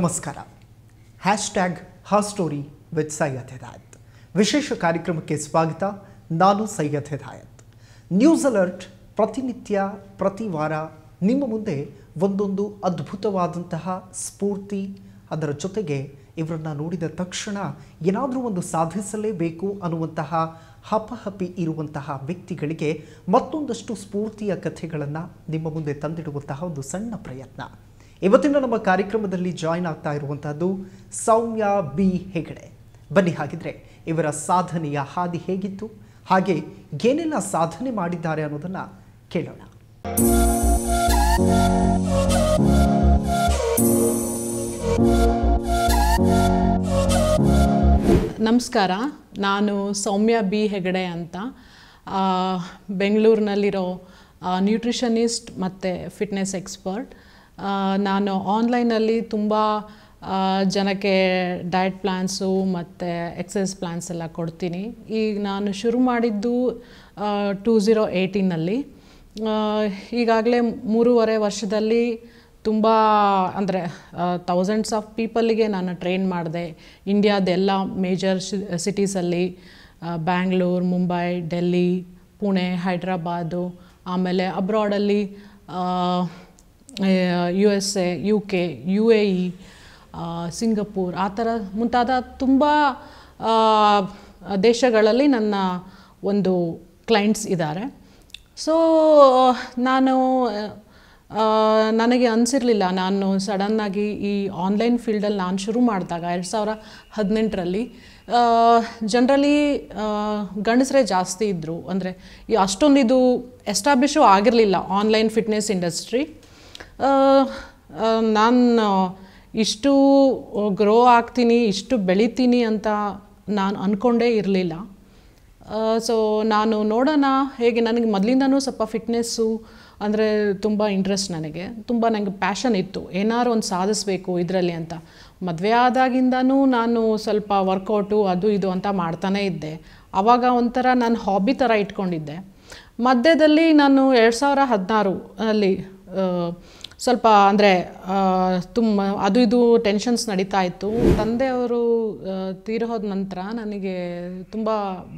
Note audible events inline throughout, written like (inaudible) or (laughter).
ನಮಸ್ಕಾರ ಹ್ಯಾಶ್ಟ್ಯಾಗ್ ಹಾ story with Syed ಹೆದಾಯತ್ ವಿಶೇಷ ಕಾರ್ಯಕ್ರಮಕ್ಕೆ ಸ್ವಾಗತ ನಾನು ಸೈಯದ್ ಹೆದಾಯತ್ ನ್ಯೂಸ್ ಅಲರ್ಟ್ ಪ್ರತಿನಿತ್ಯ ಪ್ರತಿ ವಾರ ನಿಮ್ಮ ಮುಂದೆ ಒಂದೊಂದು ಅದ್ಭುತವಾದಂತಹ ಸ್ಫೂರ್ತಿ ಅದರ ಜೊತೆಗೆ ಇವರನ್ನು ನೋಡಿದ ತಕ್ಷಣ ಏನಾದರೂ ಒಂದು ಸಾಧಿಸಲೇಬೇಕು ಅನ್ನುವಂತಹ ಹಪಹಪಿ ಇರುವಂತಹ ವ್ಯಕ್ತಿಗಳಿಗೆ ಮತ್ತೊಂದಷ್ಟು ಸ್ಫೂರ್ತಿಯ ಕಥೆಗಳನ್ನು ನಿಮ್ಮ ಮುಂದೆ ತಂದಿಡುವಂತಹ ಒಂದು ಸಣ್ಣ ಪ್ರಯತ್ನ ಇವತ್ತಿನ ನಮ್ಮ ಕಾರ್ಯಕ್ರಮದಲ್ಲಿ ಜಾಯಿನ್ ಆಗ್ತಾ ಇರುವಂತಹದ್ದು ಸೌಮ್ಯ ಬಿ ಹೆಗಡೆ ಬನ್ನಿ ಹಾಗಿದ್ರೆ ಇವರ ಸಾಧನೆಯ ಹಾದಿ ಹೇಗಿತ್ತು ಹಾಗೆ ಏನೆಲ್ಲ ಸಾಧನೆ ಮಾಡಿದ್ದಾರೆ ಅನ್ನೋದನ್ನ ಕೇಳೋಣ ನಮಸ್ಕಾರ ನಾನು ಸೌಮ್ಯ ಬಿ ಹೆಗಡೆ ಅಂತ ಬೆಂಗಳೂರಿನಲ್ಲಿರೋ ನ್ಯೂಟ್ರಿಷನಿಸ್ಟ್ ಮತ್ತು ಫಿಟ್ನೆಸ್ ಎಕ್ಸ್ಪರ್ಟ್ ನಾನು ಆನ್ಲೈನಲ್ಲಿ ತುಂಬ ಜನಕ್ಕೆ ಡಯಟ್ ಪ್ಲ್ಯಾನ್ಸು ಮತ್ತು ಎಕ್ಸಸೈಸ್ ಪ್ಲ್ಯಾನ್ಸ್ ಎಲ್ಲ ಕೊಡ್ತೀನಿ ಈಗ ನಾನು ಶುರು ಮಾಡಿದ್ದು ಟೂ ಝೀರೋ ಏಯ್ಟೀನಲ್ಲಿ ಈಗಾಗಲೇ ಮೂರುವರೆ ವರ್ಷದಲ್ಲಿ ತುಂಬ ಅಂದರೆ ಥೌಸಂಡ್ಸ್ ಆಫ್ ಪೀಪಲ್ಗೆ ನಾನು ಟ್ರೈನ್ ಮಾಡಿದೆ ಇಂಡಿಯಾದೆಲ್ಲ ಮೇಜರ್ ಸಿಟೀಸಲ್ಲಿ ಬ್ಯಾಂಗ್ಳೂರು ಮುಂಬೈ ಡೆಲ್ಲಿ ಪುಣೆ ಹೈದ್ರಾಬಾದು ಆಮೇಲೆ ಅಬ್ರಾಡಲ್ಲಿ U S A U K U A E Singapore ಆ ಥರ ಮುಂತಾದ ತುಂಬ ದೇಶಗಳಲ್ಲಿ ನನ್ನ ಒಂದು ಕ್ಲೈಂಟ್ಸ್ ಇದ್ದಾರೆ ಸೊ ನಾನು ನನಗೆ ಅನಿಸಿರಲಿಲ್ಲ ನಾನು ಸಡನ್ನಾಗಿ ಈ ಆನ್ಲೈನ್ ಫೀಲ್ಡಲ್ಲಿ ನಾನು ಶುರು ಮಾಡಿದಾಗ ಎರಡು ಸಾವಿರ ಹದಿನೆಂಟರಲ್ಲಿ ಜನರಲಿ ಗಂಡಸರೇ ಜಾಸ್ತಿ ಇದ್ದರು ಅಂದರೆ ಈ ಅಷ್ಟೊಂದು ಇದು ಎಸ್ಟಾಬ್ಲಿಷು ಆಗಿರಲಿಲ್ಲ ಆನ್ಲೈನ್ ಫಿಟ್ನೆಸ್ ಇಂಡಸ್ಟ್ರಿ ನಾನು ಇಷ್ಟು ಗ್ರೋ ಆಗ್ತೀನಿ ಇಷ್ಟು ಬೆಳಿತೀನಿ ಅಂತ ನಾನು ಅಂದ್ಕೊಂಡೇ ಇರಲಿಲ್ಲ ಸೊ ನಾನು ನೋಡೋಣ ಹೇಗೆ ನನಗೆ ಮೊದಲಿಂದನೂ ಸ್ವಲ್ಪ ಫಿಟ್ನೆಸ್ಸು ಅಂದರೆ ತುಂಬ ಇಂಟ್ರೆಸ್ಟ್ ನನಗೆ ತುಂಬ ನನಗೆ ಪ್ಯಾಷನ್ ಇತ್ತು ಏನಾದ್ರೂ ಒಂದು ಸಾಧಿಸಬೇಕು ಇದರಲ್ಲಿ ಅಂತ ಮದುವೆ ಆದಾಗಿಂದನೂ ನಾನು ಸ್ವಲ್ಪ ವರ್ಕೌಟು ಅದು ಇದು ಅಂತ ಮಾಡ್ತಾನೇ ಇದ್ದೆ ಆವಾಗ ಒಂಥರ ನಾನು ಹಾಬಿ ಥರ ಇಟ್ಕೊಂಡಿದ್ದೆ ಮಧ್ಯದಲ್ಲಿ ನಾನು ಎರಡು ಸಾವಿರ ಹದಿನಾರು ಅಲ್ಲಿ ಸ್ವಲ್ಪ ಅಂದರೆ ತುಂಬ ಅದು ಇದು ಟೆನ್ಷನ್ಸ್ ನಡೀತಾ ಇತ್ತು ತಂದೆಯವರು ತೀರಿ ಹೋದ ನಂತರ ನನಗೆ ತುಂಬ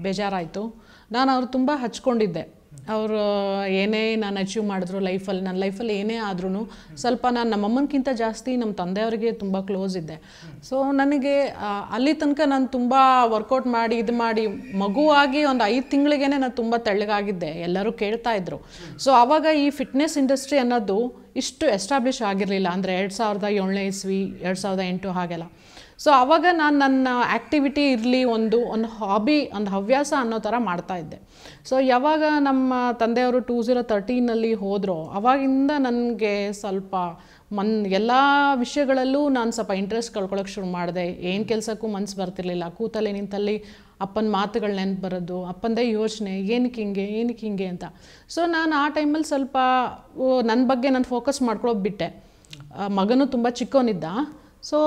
ಬೇಜಾರಾಯಿತು ನಾನು ಅವ್ರು ತುಂಬ ಹಚ್ಕೊಂಡಿದ್ದೆ ಅವರು ಏನೇ ನಾನು ಅಚೀವ್ ಮಾಡಿದ್ರು ಲೈಫಲ್ಲಿ ನನ್ನ ಲೈಫಲ್ಲಿ ಏನೇ ಆದ್ರೂ ಸ್ವಲ್ಪ ನಾನು ನಮ್ಮಮ್ಮನಕ್ಕಿಂತ ಜಾಸ್ತಿ ನಮ್ಮ ತಂದೆಯವರಿಗೆ ತುಂಬ ಕ್ಲೋಸ್ ಇದ್ದೆ ಸೊ ನನಗೆ ಅಲ್ಲಿ ತನಕ ನಾನು ತುಂಬ ವರ್ಕೌಟ್ ಮಾಡಿ ಇದು ಮಾಡಿ ಮಗುವಾಗಿ ಒಂದು ಐದು ತಿಂಗಳಿಗೆ ನಾನು ತುಂಬ ತೆಳ್ಳಗಾಗಿದ್ದೆ ಎಲ್ಲರೂ ಕೇಳ್ತಾ ಇದ್ರು ಸೊ ಆವಾಗ ಈ ಫಿಟ್ನೆಸ್ ಇಂಡಸ್ಟ್ರಿ ಅನ್ನೋದು ಇಷ್ಟು ಎಸ್ಟಾಬ್ಲಿಷ್ ಆಗಿರಲಿಲ್ಲ ಅಂದರೆ ಎರಡು ಸಾವಿರದ ಏಳನೇ ಇಸ್ವಿ ಎರಡು ಸಾವಿರದ ಎಂಟು ಹಾಗೆಲ್ಲ ಸೊ ಆವಾಗ ನಾನು ನನ್ನ ಆ್ಯಕ್ಟಿವಿಟಿ ಇರಲಿ ಒಂದು ಒಂದು ಹಾಬಿ ಒಂದು ಹವ್ಯಾಸ ಅನ್ನೋ ಥರ ಮಾಡ್ತಾಯಿದ್ದೆ ಸೊ ಯಾವಾಗ ನಮ್ಮ ತಂದೆಯವರು ಟೂ ಝೀರೋ ತರ್ಟೀನಲ್ಲಿ ಹೋದರೋ ಅವಾಗಿಂದ ನನಗೆ ಸ್ವಲ್ಪ ಮನ್ ಎಲ್ಲ ವಿಷಯಗಳಲ್ಲೂ ನಾನು ಸ್ವಲ್ಪ ಇಂಟ್ರೆಸ್ಟ್ ಕಳ್ಕೊಳ್ಳೋಕೆ ಶುರು ಮಾಡಿದೆ ಏನು ಕೆಲಸಕ್ಕೂ ಮನಸ್ಸು ಬರ್ತಿರ್ಲಿಲ್ಲ ಕೂತಲ್ಲಿ ನಿಂತಲ್ಲಿ ಅಪ್ಪನ ಮಾತುಗಳು ನೆನಪು ಬರೋದು ಅಪ್ಪಂದೇ ಯೋಚನೆ ಏನಕ್ಕೆ ಹಿಂಗೆ ಏನಕ್ಕೆ ಹಿಂಗೆ ಅಂತ ಸೊ ನಾನು ಆ ಟೈಮಲ್ಲಿ ಸ್ವಲ್ಪ ನನ್ನ ಬಗ್ಗೆ ನಾನು ಫೋಕಸ್ ಮಾಡ್ಕೊಳೋ ಬಿಟ್ಟೆ ಮಗನೂ ತುಂಬ ಚಿಕ್ಕವನಿದ್ದ ಸೊ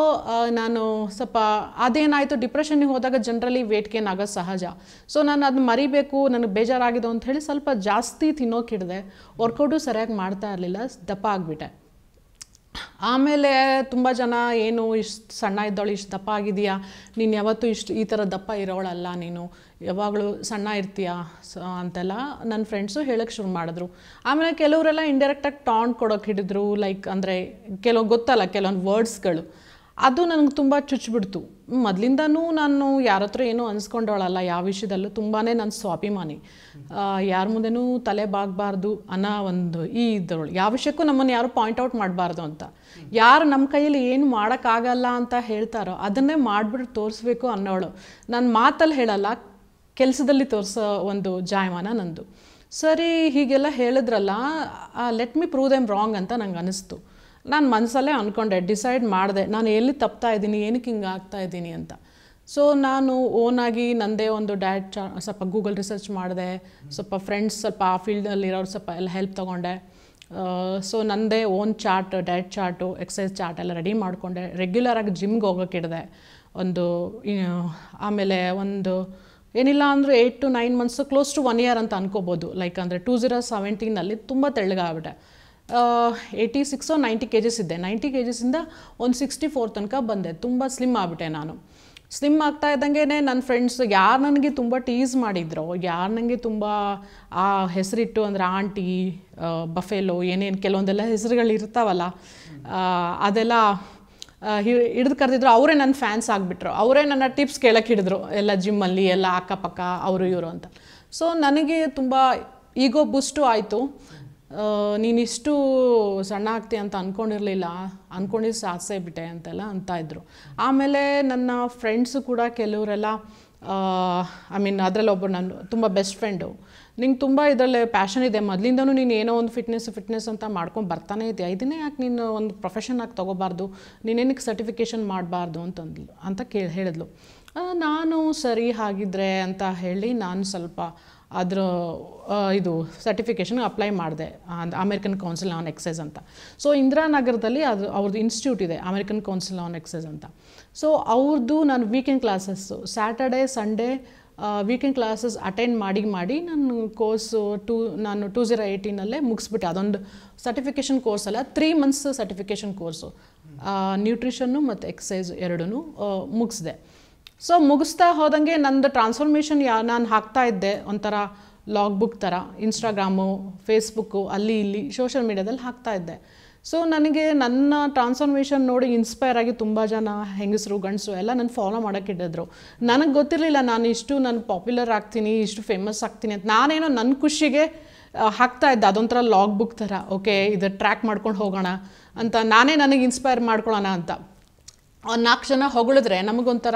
ನಾನು ಸ್ವಲ್ಪ ಅದೇನಾಯಿತು ಡಿಪ್ರೆಷನ್ನಿಗೆ ಹೋದಾಗ ಜನರಲಿ ವೇಟ್ ಗೇನ್ ಆಗೋ ಸಹಜ ಸೊ ನಾನು ಅದನ್ನ ಮರಿಬೇಕು ನನಗೆ ಬೇಜಾರಾಗಿದೆ ಅಂತ ಹೇಳಿ ಸ್ವಲ್ಪ ಜಾಸ್ತಿ ತಿನ್ನೋಕ್ಕಿಡಿದೆ ವರ್ಕೌಟು ಸರಿಯಾಗಿ ಮಾಡ್ತಾ ಇರಲಿಲ್ಲ ದಪ್ಪ ಆಗಿಬಿಟ್ಟೆ ಆಮೇಲೆ ತುಂಬ ಜನ ಏನು ಇಷ್ಟು ಸಣ್ಣ ಇದ್ದವಳು ಇಷ್ಟು ದಪ್ಪ ಆಗಿದೆಯಾ ನೀನು ಯಾವತ್ತೂ ಇಷ್ಟು ಈ ಥರ ದಪ್ಪ ಇರೋಳಲ್ಲ ನೀನು ಯಾವಾಗಲೂ ಸಣ್ಣ ಇರ್ತೀಯಾ ಸೊ ಅಂತೆಲ್ಲ ನನ್ನ ಫ್ರೆಂಡ್ಸು ಹೇಳೋಕ್ಕೆ ಶುರು ಮಾಡಿದ್ರು ಆಮೇಲೆ ಕೆಲವರೆಲ್ಲ ಇಂಡೈರೆಕ್ಟಾಗಿ ಟಾಂಟ್ ಕೊಡೋಕೆ ಹಿಡಿದ್ರು ಲೈಕ್ ಅಂದರೆ ಕೆಲವು ಗೊತ್ತಲ್ಲ ಕೆಲವೊಂದು ವರ್ಡ್ಸ್ಗಳು ಅದು ನನಗೆ ತುಂಬ ಚುಚ್ಚಿಬಿಡ್ತು ಮೊದಲಿಂದನೂ ನಾನು ಯಾರ ಹತ್ರ ಏನೂ ಅನ್ಸ್ಕೊಂಡವಳಲ್ಲ ಯಾವ ವಿಷಯದಲ್ಲೂ ತುಂಬಾ ನಾನು ಸ್ವಾಭಿಮಾನಿ ಯಾರ ಮುಂದೆನೂ ತಲೆ ಬಾಗಬಾರ್ದು ಅನ್ನೋ ಒಂದು ಈ ಇದ್ರೊಳು ಯಾವ ವಿಷಯಕ್ಕೂ ನಮ್ಮನ್ನು ಯಾರು ಪಾಯಿಂಟ್ ಔಟ್ ಮಾಡಬಾರ್ದು ಅಂತ ಯಾರು ನಮ್ಮ ಕೈಯಲ್ಲಿ ಏನು ಮಾಡೋಕ್ಕಾಗಲ್ಲ ಅಂತ ಹೇಳ್ತಾರೋ ಅದನ್ನೇ ಮಾಡಿಬಿಟ್ಟು ತೋರಿಸ್ಬೇಕು ಅನ್ನೋಳು ನನ್ನ ಮಾತಲ್ಲಿ ಹೇಳಲ್ಲ ಕೆಲಸದಲ್ಲಿ ತೋರಿಸೋ ಒಂದು ಜಾಯಮಾನ ನಂದು ಸರಿ ಹೀಗೆಲ್ಲ ಹೇಳಿದ್ರಲ್ಲ let me prove them wrong ಅಂತ ನಂಗೆ ಅನಿಸ್ತು ನಾನು ಮನಸಲ್ಲೇ ಅಂದ್ಕೊಂಡೆ ಡಿಸೈಡ್ ಮಾಡಿದೆ ನಾನು ಎಲ್ಲಿ ತಪ್ತಾ ಇದ್ದೀನಿ ಏನಕ್ಕೆ ಹಿಂಗೆ ಆಗ್ತಾ ಇದ್ದೀನಿ ಅಂತ ಸೊ ನಾನು ಓನಾಗಿ ನನ್ನದೇ ಒಂದು ಡ್ಯಾಟ್ ಚಾ ಸ್ವಲ್ಪ ಗೂಗಲ್ ರಿಸರ್ಚ್ ಮಾಡಿದೆ ಸ್ವಲ್ಪ ಫ್ರೆಂಡ್ಸ್ ಸ್ವಲ್ಪ ಆ ಇರೋರು ಸ್ವಲ್ಪ ಎಲ್ಲ ಹೆಲ್ಪ್ ತೊಗೊಂಡೆ ಸೊ ನನ್ನದೇ own chart diet chart exercise chart ಎಲ್ಲ ರೆಡಿ ಮಾಡಿಕೊಂಡೆ ರೆಗ್ಯುಲರಾಗಿ ಜಿಮ್ಗೆ ಹೋಗೋಕ್ಕಿಡಿದೆ ಒಂದು ಆಮೇಲೆ ಒಂದು ಏನಿಲ್ಲ ಅಂದರೆ eight to nine months close to one year ಅಂತ ಅನ್ಕೋಬೋದು ಲೈಕ್ ಅಂದರೆ ಟೂ ಝೀರೋ ಸೆವೆಂಟೀನಲ್ಲಿ ತುಂಬ ತೆಳ್ಳಗಾಗ್ಬಿಟ್ಟೆ eighty six ninety K Gs ಇದ್ದೆ ನೈಂಟಿ ಕೆ ಜಿಸಿಂದ ಒಂದು ಸಿಕ್ಸ್ಟಿ ಫೋರ್ ತನಕ ಬಂದೆ ತುಂಬ ಸ್ಲಿಮ್ ಆಗ್ಬಿಟ್ಟೆ ನಾನು ಸ್ಲಿಮ್ ಆಗ್ತಾ ಇದ್ದಂಗೆ ನನ್ನ ಫ್ರೆಂಡ್ಸ್ ಯಾರು ನನಗೆ ತುಂಬ ಟೀಸ್ ಮಾಡಿದ್ರು ಯಾರು ನನಗೆ ತುಂಬ ಆ ಹೆಸರಿಟ್ಟು ಅಂದರೆ ಆಂಟಿ ಬಫೆಲೋ ಏನೇನು ಕೆಲವೊಂದೆಲ್ಲ ಹೆಸರುಗಳು ಇರ್ತಾವಲ್ಲ ಅದೆಲ್ಲ ಹಿಡಿದು ಕರೆದಿದ್ರು ಅವರೇ ನನ್ನ ಫ್ಯಾನ್ಸ್ ಆಗಿಬಿಟ್ರು ಅವರೇ ನನ್ನ ಟಿಪ್ಸ್ ಕೇಳೋಕ್ಕೆ ಹಿಡಿದ್ರು ಎಲ್ಲ ಜಿಮ್ಮಲ್ಲಿ ಎಲ್ಲ ಅಕ್ಕಪಕ್ಕ ಅವರು ಇವರು ಅಂತ ಸೊ ನನಗೆ ತುಂಬ ಈಗೋ ಬುಸ್ಟು ಆಯಿತು ನೀನಿಷ್ಟು ಸಣ್ಣ ಆಗ್ತೀಯ ಅಂತ ಅಂದ್ಕೊಂಡಿರಲಿಲ್ಲ ಅಂದ್ಕೊಂಡಿದ್ದು ಸಾಧಿಸೇ ಬಿಟ್ಟೆ ಅಂತೆಲ್ಲ ಅಂತ ಇದ್ದರು ಆಮೇಲೆ ನನ್ನ ಫ್ರೆಂಡ್ಸು ಕೂಡ ಕೆಲವರೆಲ್ಲ ಐ ಮೀನ್ ಅದರಲ್ಲಿ ಒಬ್ಬರು ನನ್ನ ತುಂಬ ಬೆಸ್ಟ್ ಫ್ರೆಂಡು ನಿಂಗೆ ತುಂಬ ಇದರಲ್ಲಿ ಪ್ಯಾಷನ್ ಇದೆ ಮೊದಲಿಂದನೂ ನೀನು ಏನೋ ಒಂದು ಫಿಟ್ನೆಸ್ ಫಿಟ್ನೆಸ್ ಅಂತ ಮಾಡ್ಕೊಂಡು ಬರ್ತಾನೆ ಇದೆಯಾ ಇದನ್ನೇ ಯಾಕೆ ನೀನು ಒಂದು ಪ್ರೊಫೆಷನ್ ಆಗಿ ತೊಗೋಬಾರ್ದು ನೀನೇನಕ್ಕೆ ಸರ್ಟಿಫಿಕೇಷನ್ ಮಾಡಬಾರ್ದು ಅಂತಂದ್ಲು ಅಂತ ಕೇಳಿ ಹೇಳಿದ್ಲು ನಾನು ಸರಿ ಹಾಗಿದ್ರೆ ಅಂತ ಹೇಳಿ ನಾನು ಸ್ವಲ್ಪ ಅದರ ಇದು ಸರ್ಟಿಫಿಕೇಷನ್ ಅಪ್ಲೈ ಮಾಡಿದೆ ಅಮೆರಿಕನ್ ಕೌನ್ಸಿಲ್ ಆನ್ ಎಕ್ಸೈಸ್ ಅಂತ ಸೊ ಇಂದಿರಾನಗರದಲ್ಲಿ ಅದು ಅವ್ರದ್ದು ಇನ್ಸ್ಟಿಟ್ಯೂಟ್ ಇದೆ ಅಮೆರಿಕನ್ ಕೌನ್ಸಿಲ್ ಆನ್ ಎಕ್ಸೈಸ್ ಅಂತ ಸೊ ಅವ್ರದ್ದು ನಾನು weekend classes Saturday Sunday weekend classes attend ಮಾಡಿ ಮಾಡಿ ನಾನು ಕೋರ್ಸು ಟೂ ನಾನು ಟೂ ಝೀರೋ ಏಯ್ಟೀನಲ್ಲೇ ಮುಗಿಸ್ಬಿಟ್ಟೆ ಅದೊಂದು ಸರ್ಟಿಫಿಕೇಷನ್ ಕೋರ್ಸ್ ಅಲ್ಲ three months certification course nutrition ಮತ್ತು ಎಕ್ಸಸೈಸ್ ಎರಡೂ ಮುಗಿಸಿದೆ ಸೊ ಮುಗಿಸ್ತಾ ಹೋದಂಗೆ ನಂದು ಟ್ರಾನ್ಸ್ಫಾರ್ಮೇಷನ್ ಯಾ ನಾನು ಹಾಕ್ತಾ ಇದ್ದೆ ಒಂಥರ ಲಾಗ್ ಬುಕ್ ಥರ ಇನ್ಸ್ಟಾಗ್ರಾಮು ಫೇಸ್ಬುಕ್ಕು ಅಲ್ಲಿ ಇಲ್ಲಿ ಸೋಷಲ್ ಮೀಡ್ಯಾದಲ್ಲಿ ಹಾಕ್ತಾ ಇದ್ದೆ ಸೊ ನನಗೆ ನನ್ನ ಟ್ರಾನ್ಸ್ಫಾರ್ಮೇಷನ್ ನೋಡಿ ಇನ್ಸ್ಪೈರ್ ಆಗಿ ತುಂಬ ಜನ ಹೆಂಗಸರು ಗಂಡಸರು ಎಲ್ಲ ನನ್ನ ಫಾಲೋ ಮಾಡೋಕ್ಕಿಟ್ಟಿದ್ರು ನನಗೆ ಗೊತ್ತಿರಲಿಲ್ಲ ನಾನು ಇಷ್ಟು ನಾನು ಪಾಪ್ಯುಲರ್ ಆಗ್ತೀನಿ ಇಷ್ಟು ಫೇಮಸ್ ಆಗ್ತೀನಿ ಅಂತ ನಾನೇನೋ ನನ್ನ ಖುಷಿಗೆ ಹಾಕ್ತಾ ಇದ್ದೆ ಅದೊಂಥರ ಲಾಗ್ ಬುಕ್ ಥರ ಓಕೆ ಇದು ಟ್ರ್ಯಾಕ್ ಮಾಡ್ಕೊಂಡು ಹೋಗೋಣ ಅಂತ ನಾನೇ ನನಗೆ ಇನ್ಸ್ಪೈರ್ ಮಾಡ್ಕೊಳ್ಳೋಣ ಅಂತ ನಾಲ್ಕು ಜನ ಹೊಗಳಿದ್ರೆ ನಮಗೊಂಥರ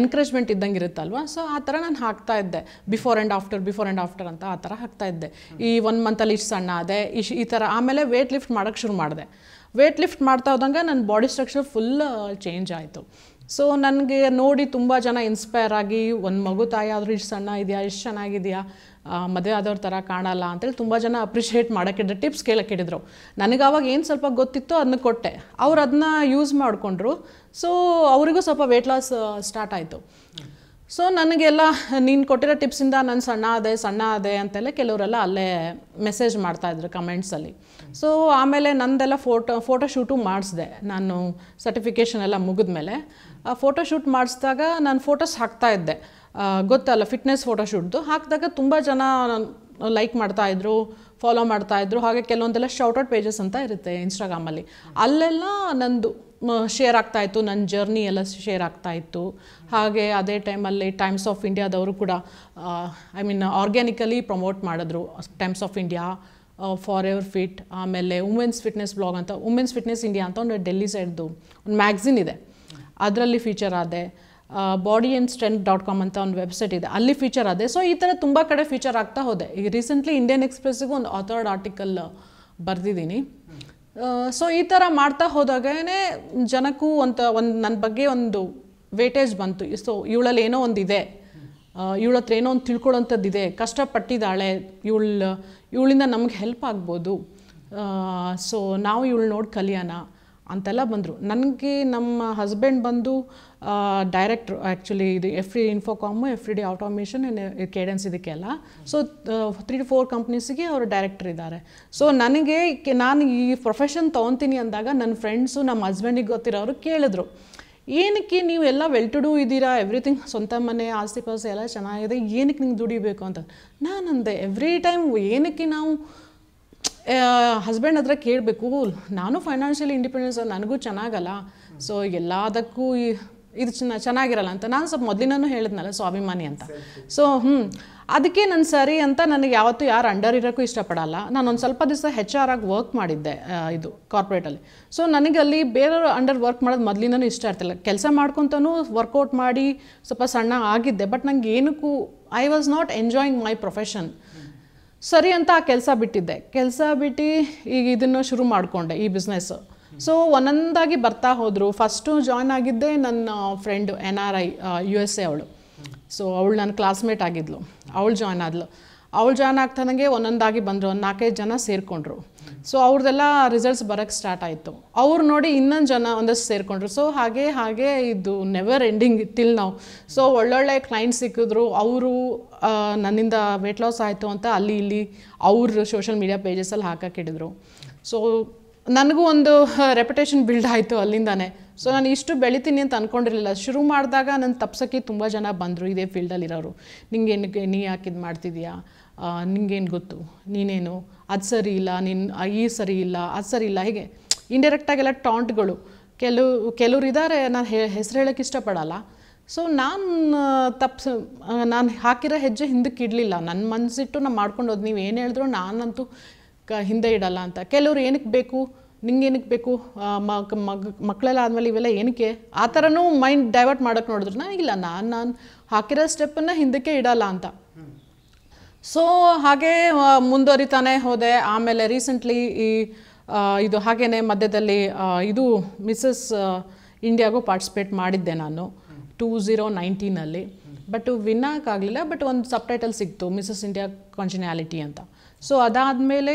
ಎನ್ಕರೇಜ್ಮೆಂಟ್ ಇದ್ದಂಗೆ ಇರುತ್ತಲ್ವ ಸೊ ಆ ಥರ ನಾನು ಹಾಕ್ತಾ ಇದ್ದೆ before and after before and after ಅಂತ ಆ ಥರ ಹಾಕ್ತಾ ಇದ್ದೆ ಈ ಒನ್ ಮಂತಲ್ಲಿ ಇಷ್ಟು ಸಣ್ಣ ಅದೆ ಇಶ್ ಈ ಥರ ಆಮೇಲೆ ವೇಟ್ ಲಿಫ್ಟ್ ಮಾಡೋಕ್ಕೆ ಶುರು ಮಾಡಿದೆ ವೇಟ್ ಲಿಫ್ಟ್ ಮಾಡ್ತಾ ಹೋದಂಗೆ ನನ್ನ ಬಾಡಿ ಸ್ಟ್ರಕ್ಚರ್ ಫುಲ್ ಚೇಂಜ್ ಆಯಿತು ಸೊ ನನಗೆ ನೋಡಿ ತುಂಬ ಜನ ಇನ್ಸ್ಪೈರ್ ಆಗಿ ಒಂದು ಮಗು ತಾಯಿ ಆದರೂ ಇಷ್ಟು ಸಣ್ಣ ಇದೆಯಾ ಇಷ್ಟು ಚೆನ್ನಾಗಿದೆಯಾ ಮದುವೆ ಆದವ್ರ ಥರ ಕಾಣಲ್ಲ ಅಂತೇಳಿ ತುಂಬ ಜನ ಅಪ್ರಿಷಿಯೇಟ್ ಮಾಡೋಕ್ಕಿದ್ರು ಟಿಪ್ಸ್ ಹಿಡಿದ್ರು ನನಗೆ ಆವಾಗ ಏನು ಸ್ವಲ್ಪ ಗೊತ್ತಿತ್ತು ಅದನ್ನ ಕೊಟ್ಟೆ ಅವ್ರು ಅದನ್ನ ಯೂಸ್ ಮಾಡಿಕೊಂಡ್ರು ಸೊ ಅವರಿಗೂ ಸ್ವಲ್ಪ ವೆಯ್ಟ್ ಲಾಸ್ ಸ್ಟಾರ್ಟ್ ಆಯಿತು ಸೊ ನನಗೆಲ್ಲ ನೀನು ಕೊಟ್ಟಿರೋ ಟಿಪ್ಸಿಂದ ನಾನು ಸಣ್ಣ ಅದೇ ಸಣ್ಣ ಅದೇ ಅಂತೆಲ್ಲ ಕೆಲವರೆಲ್ಲ ಅಲ್ಲೇ ಮೆಸೇಜ್ ಮಾಡ್ತಾಯಿದ್ರು ಕಮೆಂಟ್ಸಲ್ಲಿ ಸೊ ಆಮೇಲೆ ನಂದೆಲ್ಲ ಫೋಟೋ ಫೋಟೋ ಶೂಟು ಮಾಡಿಸ್ದೆ ನಾನು ಸರ್ಟಿಫಿಕೇಷನ್ ಎಲ್ಲ ಮುಗಿದ್ಮೇಲೆ ಫೋಟೋ ಶೂಟ್ ಮಾಡಿಸಿದಾಗ ನಾನು ಫೋಟೋಸ್ ಹಾಕ್ತಾ ಇದ್ದೆ ಗೊತ್ತಲ್ಲ ಫಿಟ್ನೆಸ್ ಫೋಟೋ ಶೂಟ್ದು ಹಾಕಿದಾಗ ತುಂಬ ಜನ ಲೈಕ್ ಮಾಡ್ತಾಯಿದ್ರು ಫಾಲೋ ಮಾಡ್ತಾಯಿದ್ರು ಹಾಗೆ ಕೆಲವೊಂದೆಲ್ಲ ಶೌಟೌಟ್ ಪೇಜಸ್ ಅಂತ ಇರುತ್ತೆ ಇನ್ಸ್ಟಾಗ್ರಾಮಲ್ಲಿ ಅಲ್ಲೆಲ್ಲ ನಂದು ಶೇರ್ ಇತ್ತು ನನ್ನ ಜರ್ನಿ ಎಲ್ಲ ಶೇರ್ ಇತ್ತು ಹಾಗೆ ಅದೇ ಟೈಮಲ್ಲಿ ಟೈಮ್ಸ್ ಆಫ್ ಇಂಡಿಯಾದವರು ಕೂಡ ಐ ಮೀನ್ ಆರ್ಗ್ಯಾನಿಕಲಿ ಪ್ರಮೋಟ್ ಮಾಡಿದ್ರು Times of India for ever fit ಆಮೇಲೆ ವುಮೆನ್ಸ್ ಫಿಟ್ನೆಸ್ ಬ್ಲಾಗ್ ಅಂತ ವುಮೆನ್ಸ್ ಫಿಟ್ನೆಸ್ ಇಂಡಿಯಾ ಅಂತ ಒಂದು ಡೆಲ್ಲಿ ಸೈಡ್ದು ಒಂದು ಮ್ಯಾಗ್ಝಿನ್ ಇದೆ ಅದರಲ್ಲಿ ಫೀಚರ್ ಆದೆ body and strength dot com ಅಂತ ಒಂದು ವೆಬ್ಸೈಟ್ ಇದೆ ಅಲ್ಲಿ ಫೀಚರ್ ಆದೆ ಸೊ ಈ ಥರ ತುಂಬ ಕಡೆ ಫೀಚರ್ ಆಗ್ತಾ ಹೋದೆ ಈ ರೀಸೆಂಟ್ಲಿ ಇಂಡಿಯನ್ ಎಕ್ಸ್ಪ್ರೆಸ್ಗೆ ಒಂದು ಅಥರ್ಡ್ ಆರ್ಟಿಕಲ್ ಬರೆದಿದ್ದೀನಿ ಸೊ ಈ ಥರ ಮಾಡ್ತಾ ಹೋದಾಗೇ ಜನಕ್ಕೂ ಅಂತ ಒಂದು ನನ್ನ ಬಗ್ಗೆ ಒಂದು ವೇಟೇಜ್ ಬಂತು ಸೊ ಇವಳಲ್ಲಿ ಏನೋ ಒಂದು ಇದೆ ಇವಳ ಹತ್ರ ಏನೋ ಒಂದು ಇದೆ ಕಷ್ಟಪಟ್ಟಿದ್ದಾಳೆ ಇವಳು ಇವಳಿಂದ ನಮಗೆ ಹೆಲ್ಪ್ ಆಗ್ಬೋದು ಸೊ ನಾವು ಇವಳು ನೋಡಿ ಕಲಿಯೋಣ ಅಂತೆಲ್ಲ ಬಂದರು uh, uh, ನನಗೆ ನಮ್ಮ ಹಸ್ಬೆಂಡ್ ಬಂದು ಡೈರೆಕ್ಟ್ರು ಆ್ಯಕ್ಚುಲಿ ಇದು ಎಫ್ ಎಫ್ರಿ ಇನ್ಫೋಕಾಮು ಎಫ್ರಿ ಡಿ ಆಟೋಮೇಷನ್ ಕೇಡೆನ್ಸ್ ಇದಕ್ಕೆಲ್ಲ ಸೊ ತ್ರೀ ಟು ಫೋರ್ ಕಂಪ್ನೀಸಿಗೆ ಅವರು ಡೈರೆಕ್ಟರ್ ಇದ್ದಾರೆ ಸೊ ನನಗೆ ನಾನು ಈ ಪ್ರೊಫೆಷನ್ ತೊಗೊತೀನಿ ಅಂದಾಗ ನನ್ನ ಫ್ರೆಂಡ್ಸು ನಮ್ಮ ಹಸ್ಬೆಂಡಿಗೆ ಗೊತ್ತಿರೋರು ಕೇಳಿದ್ರು ಏನಕ್ಕೆ ನೀವು ಎಲ್ಲ ವೆಲ್ ಟು ಡೂ ಇದ್ದೀರಾ ಎವ್ರಿಥಿಂಗ್ ಸ್ವಂತ ಮನೆ ಆಸ್ತಿ ಪಾಸ್ತಿ ಎಲ್ಲ ಚೆನ್ನಾಗಿದೆ ಏನಕ್ಕೆ ನಿಂಗೆ ದುಡಿಬೇಕು ಅಂತ ನಾನು ಅಂದೆ ಎವ್ರಿ ಟೈಮ್ ಏನಕ್ಕೆ ನಾವು ಹಸ್ಬೆಂಡ್ ಹತ್ರ ಕೇಳಬೇಕು ನಾನು ಫೈನಾನ್ಷಿಯಲಿ ಇಂಡಿಪೆಂಡೆನ್ಸ್ ನನಗೂ ಚೆನ್ನಾಗಲ್ಲ ಸೊ ಎಲ್ಲದಕ್ಕೂ ಇದು ಚೆನ್ನ ಚೆನ್ನಾಗಿರಲ್ಲ ಅಂತ ನಾನು ಸ್ವಲ್ಪ ಮೊದಲಿನೂ ಹೇಳಿದ್ನಲ್ಲ ಸ್ವಾಭಿಮಾನಿ ಅಂತ ಸೊ ಹ್ಞೂ ಅದಕ್ಕೆ ನಾನು ಸರಿ ಅಂತ ನನಗೆ ಯಾವತ್ತೂ ಯಾರು ಅಂಡರ್ ಇರೋಕ್ಕೂ ಇಷ್ಟಪಡಲ್ಲ ನಾನು ಒಂದು ಸ್ವಲ್ಪ ದಿವಸ ಹೆಚ್ ಆರ್ ಆಗಿ ವರ್ಕ್ ಮಾಡಿದ್ದೆ ಇದು ಕಾರ್ಪೊರೇಟಲ್ಲಿ ಸೊ ನನಗೆ ಅಲ್ಲಿ ಅಂಡರ್ ವರ್ಕ್ ಮಾಡೋದು ಮೊದಲಿನೂ ಇಷ್ಟ ಇರ್ತಿಲ್ಲ ಕೆಲಸ ಮಾಡ್ಕೊತನೂ ವರ್ಕೌಟ್ ಮಾಡಿ ಸ್ವಲ್ಪ ಸಣ್ಣ ಆಗಿದ್ದೆ ಬಟ್ ನನಗೆ ಏನಕ್ಕೂ I was not enjoying my profession ಸರಿ ಅಂತ ಆ ಕೆಲಸ ಬಿಟ್ಟಿದ್ದೆ ಕೆಲಸ ಬಿಟ್ಟು ಈಗ ಇದನ್ನು ಶುರು ಮಾಡಿಕೊಂಡೆ ಈ ಬಿಸ್ನೆಸ್ ಸೊ ಒಂದೊಂದಾಗಿ ಬರ್ತಾ ಹೋದರು ಫಸ್ಟು ಜಾಯ್ನ್ ಆಗಿದ್ದೆ ನನ್ನ friend N R I U S A ಅವಳು ಸೊ ಅವಳು ನನ್ನ ಕ್ಲಾಸ್ಮೇಟ್ ಆಗಿದ್ಲು ಅವಳು ಜಾಯ್ನ್ ಆದಳು ಅವಳು ಜಾಯ್ನ್ ಆಗ್ತಾನಂಗೆ ಒಂದೊಂದಾಗಿ ಬಂದರು ಒಂದು ನಾಲ್ಕೈದು ಜನ ಸೇರಿಕೊಂಡ್ರು ಸೊ ಅವ್ರದ್ದೆಲ್ಲ ರಿಸಲ್ಟ್ಸ್ ಬರೋಕ್ಕೆ ಸ್ಟಾರ್ಟ್ ಆಯಿತು ಅವ್ರು ನೋಡಿ ಇನ್ನೊಂದು ಜನ ಒಂದಷ್ಟು ಸೇರಿಕೊಂಡ್ರು ಸೊ ಹಾಗೆ ಹಾಗೆ ಇದು ನೆವರ್ ಎಂಡಿಂಗ್ ಇತ್ತಿಲ್ಲ ನಾವು ಸೊ ಒಳ್ಳೊಳ್ಳೆ ಕ್ಲೈಂಟ್ ಸಿಕ್ಕಿದ್ರು ಅವರು ನನ್ನಿಂದ ವೆಯ್ಟ್ ಲಾಸ್ ಆಯಿತು ಅಂತ ಅಲ್ಲಿ ಇಲ್ಲಿ ಅವರು ಸೋಷಲ್ ಮೀಡಿಯಾ ಪೇಜಸಲ್ಲಿ ಇಡಿದ್ರು ಸೊ ನನಗೂ ಒಂದು ರೆಪ್ಯುಟೇಷನ್ ಬಿಲ್ಡ್ ಆಯಿತು ಅಲ್ಲಿಂದಾನೆ ಸೊ ನಾನು ಇಷ್ಟು ಬೆಳಿತೀನಿ ಅಂತ ಅಂದ್ಕೊಂಡಿರಲಿಲ್ಲ ಶುರು ಮಾಡಿದಾಗ ನನ್ನ ತಪ್ಸಕ್ಕೆ ತುಂಬ ಜನ ಬಂದರು ಇದೇ ಫೀಲ್ಡಲ್ಲಿರೋರು ನಿಂಗೆ ಏನಕ್ಕೆ ನೀ ಯಾಕೆ ಇದು ಮಾಡ್ತಿದ್ಯಾ ನಿಂಗೇನು ಗೊತ್ತು ನೀನೇನು ಅದು ಸರಿ ಇಲ್ಲ ನಿನ್ನ ಈ ಸರಿ ಇಲ್ಲ ಅದು ಸರಿ ಇಲ್ಲ ಹೀಗೆ ಇಂಡೈರೆಕ್ಟಾಗೆಲ್ಲ ಟಾಂಟ್ಗಳು ಕೆಲವು ಕೆಲವ್ರು ಇದ್ದಾರೆ ನಾನು ಹೆಸರು ಹೇಳೋಕ್ಕೆ ಇಷ್ಟಪಡಲ್ಲ ಸೊ ನಾನು ತಪ್ಸ ನಾನು ಹಾಕಿರೋ ಹೆಜ್ಜೆ ಹಿಂದಕ್ಕೆ ಇಡಲಿಲ್ಲ ನನ್ನ ಮನಸ್ಸಿಟ್ಟು ನಾನು ಮಾಡ್ಕೊಂಡು ಹೋದ್ ನೀವು ಏನು ಹೇಳಿದ್ರು ನಾನಂತೂ ಕ ಹಿಂದೆ ಇಡಲ್ಲ ಅಂತ ಕೆಲವ್ರು ಏನಕ್ಕೆ ಬೇಕು ನಿಂಗೆ ಏನಕ್ಕೆ ಬೇಕು ಮಗ ಮಗ ಮಕ್ಕಳೆಲ್ಲ ಆದಮೇಲೆ ಇವೆಲ್ಲ ಏನಕ್ಕೆ ಆ ಥರನೂ ಮೈಂಡ್ ಡೈವರ್ಟ್ ಮಾಡೋಕ್ಕೆ ನೋಡಿದ್ರು ನಾನು ಇಲ್ಲ ನಾನು ನಾನು ಹಾಕಿರೋ ಸ್ಟೆಪ್ಪನ್ನು ಹಿಂದಕ್ಕೆ ಇಡಲ್ಲ ಅಂತ ಸೊ ಹಾಗೆ ಮುಂದುವರಿತಾನೆ ಹೋದೆ ಆಮೇಲೆ ರೀಸೆಂಟ್ಲಿ ಈ ಇದು ಹಾಗೆಯೇ ಮಧ್ಯದಲ್ಲಿ ಇದು ಮಿಸಸ್ ಇಂಡಿಯಾಗೂ ಪಾರ್ಟಿಸಿಪೇಟ್ ಮಾಡಿದ್ದೆ ನಾನು ಟೂ ಝೀರೋ ನೈನ್ಟೀನಲ್ಲಿ ಬಟ್ ಆಗಲಿಲ್ಲ ಬಟ್ ಒಂದು ಟೈಟಲ್ ಸಿಕ್ತು ಮಿಸಸ್ ಇಂಡಿಯಾ ಕಾನ್ಜಿನ್ಯಾಲಿಟಿ ಅಂತ ಸೊ ಅದಾದಮೇಲೆ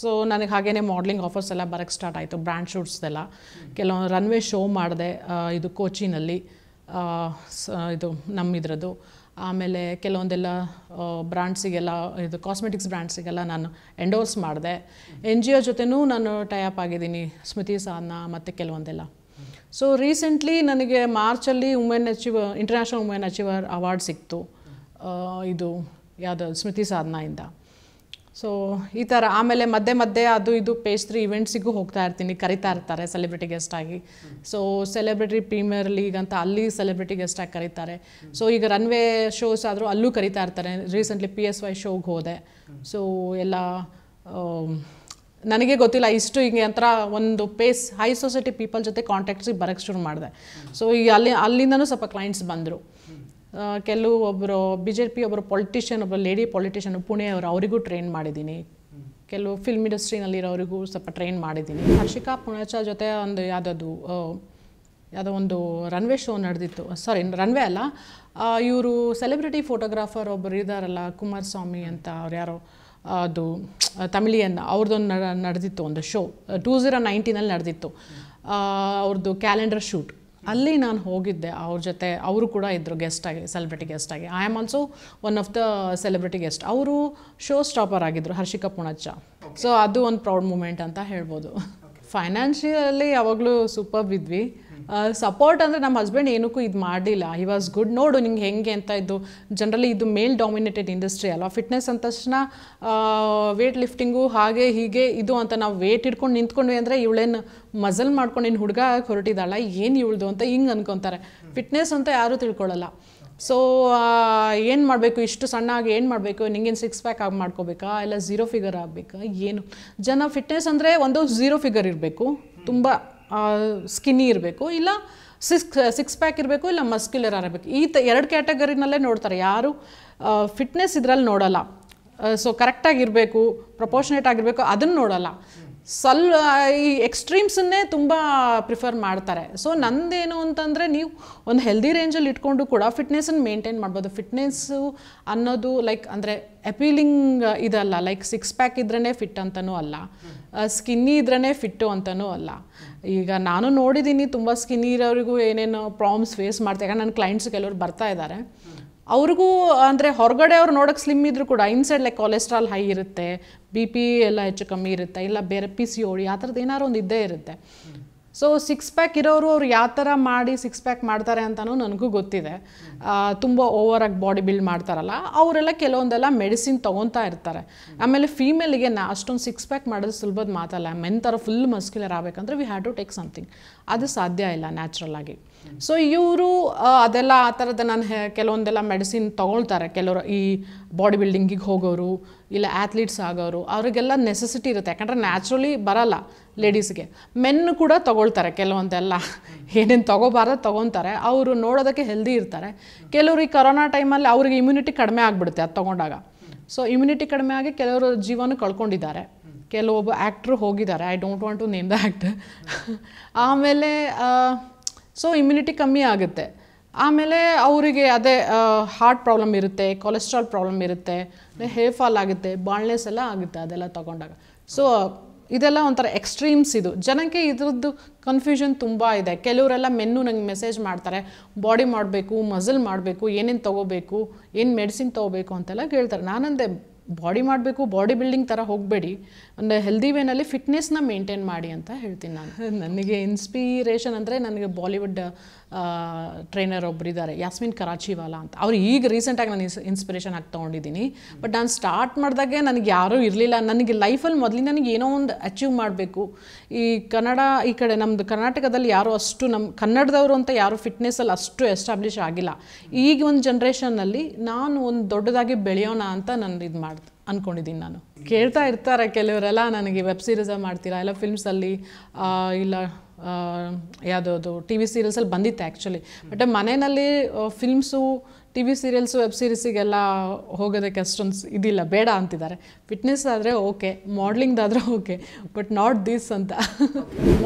ಸೊ ನನಗೆ ಹಾಗೇ ಮಾಡಲಿಂಗ್ ಆಫರ್ಸ್ ಎಲ್ಲ ಬರೋಕ್ಕೆ ಸ್ಟಾರ್ಟ್ ಆಯಿತು ಬ್ರ್ಯಾಂಡ್ ಶೂಟ್ಸ್ದೆಲ್ಲ ಕೆಲವೊಂದು ರನ್ವೇ ಶೋ ಮಾಡಿದೆ ಇದು ಕೋಚಿನಲ್ಲಿ ಇದು ನಮ್ಮ ಇದರದ್ದು ಆಮೇಲೆ ಕೆಲವೊಂದೆಲ್ಲ ಬ್ರ್ಯಾಂಡ್ಸಿಗೆಲ್ಲ ಇದು ಕಾಸ್ಮೆಟಿಕ್ಸ್ ಬ್ರ್ಯಾಂಡ್ಸಿಗೆಲ್ಲ ನಾನು ಎಂಡೋರ್ಸ್ ಮಾಡಿದೆ ಎನ್ ಜಿ ಒ ಜೊತೆನೂ ನಾನು ಟೈಅಪ್ ಆಗಿದ್ದೀನಿ ಸ್ಮೃತಿ ಸಾಧನ ಮತ್ತು ಕೆಲವೊಂದೆಲ್ಲ ಸೊ ರೀಸೆಂಟ್ಲಿ ನನಗೆ ಮಾರ್ಚಲ್ಲಿ women achiever international women achiever award ಸಿಕ್ತು ಇದು ಯಾವುದು ಸ್ಮೃತಿ ಇಂದ ಸೊ ಈ ಥರ ಆಮೇಲೆ ಮಧ್ಯೆ ಮಧ್ಯೆ ಅದು ಇದು ಪೇಸ್ಟ್ರಿ ತ್ರೀ ಇವೆಂಟ್ಸಿಗೂ ಹೋಗ್ತಾ ಇರ್ತೀನಿ ಕರಿತಾ ಇರ್ತಾರೆ ಸೆಲೆಬ್ರಿಟಿ ಗೆಸ್ಟಾಗಿ ಸೊ ಸೆಲೆಬ್ರಿಟಿ ಪ್ರೀಮಿಯರ್ ಲೀಗ್ ಅಂತ ಅಲ್ಲಿ ಸೆಲೆಬ್ರಿಟಿ ಗೆಸ್ಟಾಗಿ ಕರೀತಾರೆ ಸೊ ಈಗ ರನ್ವೇ ಶೋಸ್ ಆದರೂ ಅಲ್ಲೂ ಕರಿತಾ ಇರ್ತಾರೆ ರೀಸೆಂಟ್ಲಿ ಪಿ ಎಸ್ ವೈ ಶೋಗೆ ಹೋದೆ ಸೊ ಎಲ್ಲ um, ನನಗೆ ಗೊತ್ತಿಲ್ಲ ಇಷ್ಟು ಹಿಂಗೆ ಒಂಥರ ಒಂದು ಪೇಸ್ ಹೈ ಸೊಸೈಟಿ ಪೀಪಲ್ ಜೊತೆ ಕಾಂಟ್ಯಾಕ್ಟ್ಸಿಗೆ ಬರೋಕ್ಕೆ ಶುರು ಮಾಡಿದೆ ಸೊ ಈಗ ಅಲ್ಲಿ ಅಲ್ಲಿಂದನೂ ಸ್ವಲ್ಪ ಕ್ಲೈಂಟ್ಸ್ ಬಂದರು ಕೆಲವು ಒಬ್ಬರು ಬಿ ಜೆ ಪಿ ಒಬ್ಬರು ಪೊಲಿಟಿಷಿಯನ್ ಒಬ್ಬರು ಲೇಡಿ ಪೊಲಿಟಿಷಿಯನ್ ಪುಣೆ ಅವರಿಗೂ ಟ್ರೈನ್ ಮಾಡಿದ್ದೀನಿ ಕೆಲವು ಫಿಲ್ಮ್ ಇಂಡಸ್ಟ್ರಿನಲ್ಲಿರೋರಿಗೂ ಸ್ವಲ್ಪ ಟ್ರೈನ್ ಮಾಡಿದ್ದೀನಿ ಹರ್ಷಿಕಾ ಪುಣಚ ಜೊತೆ ಒಂದು ಯಾವುದದು ಯಾವುದೋ ಒಂದು ರನ್ವೇ ಶೋ ನಡೆದಿತ್ತು ಸಾರಿ ರನ್ವೇ ಅಲ್ಲ ಇವರು ಸೆಲೆಬ್ರಿಟಿ ಫೋಟೋಗ್ರಾಫರ್ ಒಬ್ಬರು ಇದ್ದಾರಲ್ಲ ಕುಮಾರಸ್ವಾಮಿ ಅಂತ ಅವ್ರು ಯಾರೋ ಅದು ತಮಿಳಿಯನ್ ಅವ್ರದ್ದೊಂದು ನಡೆದಿತ್ತು ಒಂದು ಶೋ ಟೂ ಝೀರೋ ನೈನ್ಟೀನಲ್ಲಿ ನಡೆದಿತ್ತು ಅವ್ರದ್ದು ಕ್ಯಾಲೆಂಡರ್ ಶೂಟ್ ಅಲ್ಲಿ ನಾನು ಹೋಗಿದ್ದೆ ಅವ್ರ ಜೊತೆ ಅವರು ಕೂಡ ಇದ್ದರು ಗೆಸ್ಟಾಗಿ ಸೆಲೆಬ್ರಿಟಿ ಗೆಸ್ಟಾಗಿ I am also one of the celebrity guest ಅವರು ಶೋ ಸ್ಟಾಪರ್ ಆಗಿದ್ದರು ಹರ್ಷಿಕಾ ಪುಣಚ್ಚ ಸೊ ಅದು ಒಂದು ಪ್ರೌಡ್ ಮೂಮೆಂಟ್ ಅಂತ ಹೇಳ್ಬೋದು ಫೈನಾನ್ಷಿಯಲಿ ಯಾವಾಗಲೂ ಸೂಪರ್ ಇದ್ವಿ ಸಪೋರ್ಟ್ ಅಂದರೆ ನಮ್ಮ ಹಸ್ಬೆಂಡ್ ಏನಕ್ಕೂ ಇದು ಮಾಡಲಿಲ್ಲ ಐ ವಾಸ್ ಗುಡ್ ನೋಡು ನಿಂಗೆ ಹೆಂಗೆ ಅಂತ ಇದು ಜನರಲಿ ಇದು ಮೇಲ್ ಡಾಮಿನೇಟೆಡ್ ಇಂಡಸ್ಟ್ರಿ ಅಲ್ವಾ ಫಿಟ್ನೆಸ್ ಅಂದ ತಕ್ಷಣ ವೇಟ್ ಲಿಫ್ಟಿಂಗು ಹಾಗೆ ಹೀಗೆ ಇದು ಅಂತ ನಾವು ವೇಟ್ ಇಟ್ಕೊಂಡು ನಿಂತ್ಕೊಂಡ್ವಿ ಅಂದರೆ ಇವಳೇನು ಮಜಲ್ ನಿನ್ನ ಹುಡುಗ ಹೊರಟಿದ್ದಾಳ ಏನು ಇವಳ್ದು ಅಂತ ಹಿಂಗೆ ಅನ್ಕೊತಾರೆ ಫಿಟ್ನೆಸ್ ಅಂತ ಯಾರೂ ತಿಳ್ಕೊಳ್ಳಲ್ಲ ಸೊ ಏನು ಮಾಡಬೇಕು ಇಷ್ಟು ಸಣ್ಣ ಆಗಿ ಏನು ಮಾಡಬೇಕು ನಿಂಗೇನು ಸಿಕ್ಸ್ ಪ್ಯಾಕ್ ಆಗಿ ಮಾಡ್ಕೋಬೇಕಾ ಇಲ್ಲ ಝೀರೋ ಫಿಗರ್ ಆಗಬೇಕಾ ಏನು ಜನ ಫಿಟ್ನೆಸ್ ಅಂದರೆ ಒಂದು ಝೀರೋ ಫಿಗರ್ ಇರಬೇಕು ತುಂಬ ಸ್ಕಿನ್ನಿ ಇರಬೇಕು ಇಲ್ಲ ಸಿಕ್ಸ್ ಸಿಕ್ಸ್ ಪ್ಯಾಕ್ ಇರಬೇಕು ಇಲ್ಲ ಮಸ್ಕ್ಯುಲರ್ ಆಗಿರಬೇಕು ಈ ತ ಎರಡು ಕ್ಯಾಟಗರಿನಲ್ಲೇ ನೋಡ್ತಾರೆ ಯಾರು ಫಿಟ್ನೆಸ್ ಇದರಲ್ಲಿ ನೋಡೋಲ್ಲ ಸೊ ಕರೆಕ್ಟಾಗಿರಬೇಕು ಪ್ರೊಪೋಷನೇಟ್ ಆಗಿರಬೇಕು ಅದನ್ನು ನೋಡೋಲ್ಲ ಸಲ್ ಈ ಎಕ್ಸ್ಟ್ರೀಮ್ಸನ್ನೇ ತುಂಬ ಪ್ರಿಫರ್ ಮಾಡ್ತಾರೆ ಸೊ ನಂದೇನು ಅಂತಂದರೆ ನೀವು ಒಂದು ಹೆಲ್ದಿ ರೇಂಜಲ್ಲಿ ಇಟ್ಕೊಂಡು ಕೂಡ ಫಿಟ್ನೆಸ್ಸನ್ನು ಮೇಂಟೈನ್ ಮಾಡ್ಬೋದು ಫಿಟ್ನೆಸ್ಸು ಅನ್ನೋದು ಲೈಕ್ ಅಂದರೆ ಅಪೀಲಿಂಗ್ ಇದಲ್ಲ ಲೈಕ್ ಸಿಕ್ಸ್ ಪ್ಯಾಕ್ ಇದ್ರೇ ಫಿಟ್ ಅಂತನೂ ಅಲ್ಲ ಸ್ಕಿನ್ನಿ ಇದ್ರೇ ಫಿಟ್ಟು ಅಂತನೂ ಅಲ್ಲ ಈಗ ನಾನು ನೋಡಿದ್ದೀನಿ ತುಂಬ ಸ್ಕಿನ್ನಿ ಇರೋರಿಗೂ ಏನೇನು ಪ್ರಾಬ್ಲಮ್ಸ್ ಫೇಸ್ ಮಾಡ್ತಾ ಯಾಕಂದ್ರೆ ನನ್ನ ಕ್ಲೈಂಟ್ಸ್ ಕೆಲವರು ಬರ್ತಾ ಇದ್ದಾರೆ ಅವ್ರಿಗೂ ಅಂದರೆ ಹೊರಗಡೆ ಅವ್ರು ನೋಡೋಕೆ ಸ್ಲಿಮ್ ಇದ್ದರೂ ಕೂಡ ಇನ್ಸೈಡ್ ಲೈಕ್ ಕೊಲೆಸ್ಟ್ರಾಲ್ ಹೈ ಇರುತ್ತೆ ಬಿ ಪಿ ಎಲ್ಲ ಹೆಚ್ಚು ಕಮ್ಮಿ ಇರುತ್ತೆ ಇಲ್ಲ ಬೇರೆ ಪಿ ಸಿ ಓಡಿ ಆ ಥರದ್ದು ಏನಾದ್ರು ಒಂದು ಇದ್ದೇ ಇರುತ್ತೆ ಸೊ ಸಿಕ್ಸ್ ಪ್ಯಾಕ್ ಇರೋರು ಅವ್ರು ಯಾವ ಥರ ಮಾಡಿ ಸಿಕ್ಸ್ ಪ್ಯಾಕ್ ಮಾಡ್ತಾರೆ ಅಂತಲೂ ನನಗೂ ಗೊತ್ತಿದೆ ತುಂಬ ಓವರಾಗಿ ಬಾಡಿ ಬಿಲ್ಡ್ ಮಾಡ್ತಾರಲ್ಲ ಅವರೆಲ್ಲ ಕೆಲವೊಂದೆಲ್ಲ ಮೆಡಿಸಿನ್ ತೊಗೊತಾ ಇರ್ತಾರೆ ಆಮೇಲೆ ಫೀಮೇಲಿಗೆ ನಾ ಅಷ್ಟೊಂದು ಸಿಕ್ಸ್ ಪ್ಯಾಕ್ ಮಾಡೋದು ಸುಲಭದ ಮಾತಲ್ಲ ಮೆನ್ ಥರ ಫುಲ್ ಮಸ್ಕ್ಯುಲರ್ ಆಗಬೇಕಂದ್ರೆ we have to take something ಅದು ಸಾಧ್ಯ ಇಲ್ಲ ನ್ಯಾಚುರಲ್ ಆಗಿ ಸೊ ಇವರು ಅದೆಲ್ಲ ಆ ಥರದ ನಾನು ಕೆಲವೊಂದೆಲ್ಲ ಮೆಡಿಸಿನ್ ತೊಗೊಳ್ತಾರೆ ಕೆಲವರು ಈ ಬಾಡಿ ಬಿಲ್ಡಿಂಗಿಗೆ ಹೋಗೋರು ಇಲ್ಲ ಆ್ಯತ್ಲೀಟ್ಸ್ ಆಗೋರು ಅವರಿಗೆಲ್ಲ ನೆಸೆಸಿಟಿ ಇರುತ್ತೆ ಯಾಕಂದರೆ ನ್ಯಾಚುರಲಿ ಬರಲ್ಲ ಲೇಡೀಸ್ಗೆ ಮೆನ್ನು ಕೂಡ ತೊಗೊಳ್ತಾರೆ ಕೆಲವೊಂದೆಲ್ಲ ಏನೇನು ತೊಗೋಬಾರ್ದು ತೊಗೊತಾರೆ ಅವರು ನೋಡೋದಕ್ಕೆ ಹೆಲ್ದಿ ಇರ್ತಾರೆ ಕೆಲವರು ಈ ಕೊರೋನಾ ಟೈಮಲ್ಲಿ ಅವ್ರಿಗೆ ಇಮ್ಯುನಿಟಿ ಕಡಿಮೆ ಆಗಿಬಿಡುತ್ತೆ ಅದು ತೊಗೊಂಡಾಗ ಸೊ ಇಮ್ಯುನಿಟಿ ಕಡಿಮೆ ಆಗಿ ಕೆಲವರು ಜೀವನ ಕಳ್ಕೊಂಡಿದ್ದಾರೆ ಕೆಲವೊಬ್ಬ ಆ್ಯಕ್ಟ್ರು ಹೋಗಿದ್ದಾರೆ I don't want to name the act ಆಮೇಲೆ ಸೊ ಇಮ್ಯುನಿಟಿ ಕಮ್ಮಿ ಆಗುತ್ತೆ ಆಮೇಲೆ ಅವರಿಗೆ ಅದೇ ಹಾರ್ಟ್ ಪ್ರಾಬ್ಲಮ್ ಇರುತ್ತೆ ಕೊಲೆಸ್ಟ್ರಾಲ್ ಪ್ರಾಬ್ಲಮ್ ಇರುತ್ತೆ ಹೇರ್ ಫಾಲ್ ಆಗುತ್ತೆ ಬಾಣ್ಲೆಸ್ ಎಲ್ಲ ಆಗುತ್ತೆ ಅದೆಲ್ಲ ತಗೊಂಡಾಗ ಸೊ ಇದೆಲ್ಲ ಒಂಥರ ಎಕ್ಸ್ಟ್ರೀಮ್ಸ್ ಇದು ಜನಕ್ಕೆ ಇದ್ರದ್ದು ಕನ್ಫ್ಯೂಷನ್ ತುಂಬ ಇದೆ ಕೆಲವರೆಲ್ಲ ಮೆನ್ನು ನಂಗೆ ಮೆಸೇಜ್ ಮಾಡ್ತಾರೆ ಬಾಡಿ ಮಾಡಬೇಕು ಮಸಲ್ ಮಾಡಬೇಕು ಏನೇನು ತೊಗೋಬೇಕು ಏನು ಮೆಡಿಸಿನ್ ತೊಗೋಬೇಕು ಅಂತೆಲ್ಲ ಕೇಳ್ತಾರೆ ನಾನಂದೆ ಬಾಡಿ ಮಾಡಬೇಕು ಬಾಡಿ ಬಿಲ್ಡಿಂಗ್ ಥರ ಹೋಗಬೇಡಿ ಒಂದು ಹೆಲ್ದಿ ವೇನಲ್ಲಿ ಫಿಟ್ನೆಸ್ನ ಮೇಂಟೈನ್ ಮಾಡಿ ಅಂತ ಹೇಳ್ತೀನಿ ನಾನು ನನಗೆ ಇನ್ಸ್ಪಿರೇಷನ್ ಅಂದರೆ ನನಗೆ ಬಾಲಿವುಡ್ ಟ್ರೈನರ್ ಒಬ್ಬರಿದ್ದಾರೆ ಯಾಸ್ಮಿನ್ ಕರಾಚಿವಾಲ ಅಂತ ಅವ್ರು ಈಗ ರೀಸೆಂಟಾಗಿ ನಾನು ಇನ್ಸ್ ಇನ್ಸ್ಪಿರೇಷನ್ ಆಗಿ ತೊಗೊಂಡಿದ್ದೀನಿ ಬಟ್ ನಾನು ಸ್ಟಾರ್ಟ್ ಮಾಡಿದಾಗೆ ನನಗೆ ಯಾರೂ ಇರಲಿಲ್ಲ ನನಗೆ ಲೈಫಲ್ಲಿ ಮೊದಲಿಂದ ನನಗೆ ಏನೋ ಒಂದು ಅಚೀವ್ ಮಾಡಬೇಕು ಈ ಕನ್ನಡ ಈ ಕಡೆ ನಮ್ಮದು ಕರ್ನಾಟಕದಲ್ಲಿ ಯಾರೂ ಅಷ್ಟು ನಮ್ಮ ಕನ್ನಡದವರು ಅಂತ ಯಾರೂ ಫಿಟ್ನೆಸ್ಸಲ್ಲಿ ಅಷ್ಟು ಎಸ್ಟಾಬ್ಲಿಷ್ ಆಗಿಲ್ಲ ಈಗ ಒಂದು ಜನ್ರೇಷನ್ನಲ್ಲಿ ನಾನು ಒಂದು ದೊಡ್ಡದಾಗಿ ಬೆಳೆಯೋಣ ಅಂತ ನಾನು ಇದು ಮಾಡ್ದೆ ಅಂದ್ಕೊಂಡಿದ್ದೀನಿ ನಾನು ಕೇಳ್ತಾ ಇರ್ತಾರೆ ಕೆಲವರೆಲ್ಲ ನನಗೆ ವೆಬ್ ಸೀರೀಸ ಮಾಡ್ತೀರಾ ಎಲ್ಲ ಫಿಲ್ಮ್ಸಲ್ಲಿ ಇಲ್ಲ ಯಾವುದು ಅದು ಟಿ ವಿ ಸೀರಿಯಲ್ಸಲ್ಲಿ ಬಂದಿತ್ತು ಆ್ಯಕ್ಚುಲಿ ಬಟ್ ಮನೆಯಲ್ಲಿ films T V serials web ಸೀರೀಸಿಗೆಲ್ಲ ಹೋಗೋದಕ್ಕೆ ಅಷ್ಟೊಂದು ಇದಿಲ್ಲ ಬೇಡ ಅಂತಿದ್ದಾರೆ ಫಿಟ್ನೆಸ್ ಆದರೆ ಓಕೆ ಮಾಡ್ಲಿಂಗ್ದಾದರೆ ಓಕೆ ಬಟ್ ನಾಟ್ ದಿಸ್ ಅಂತ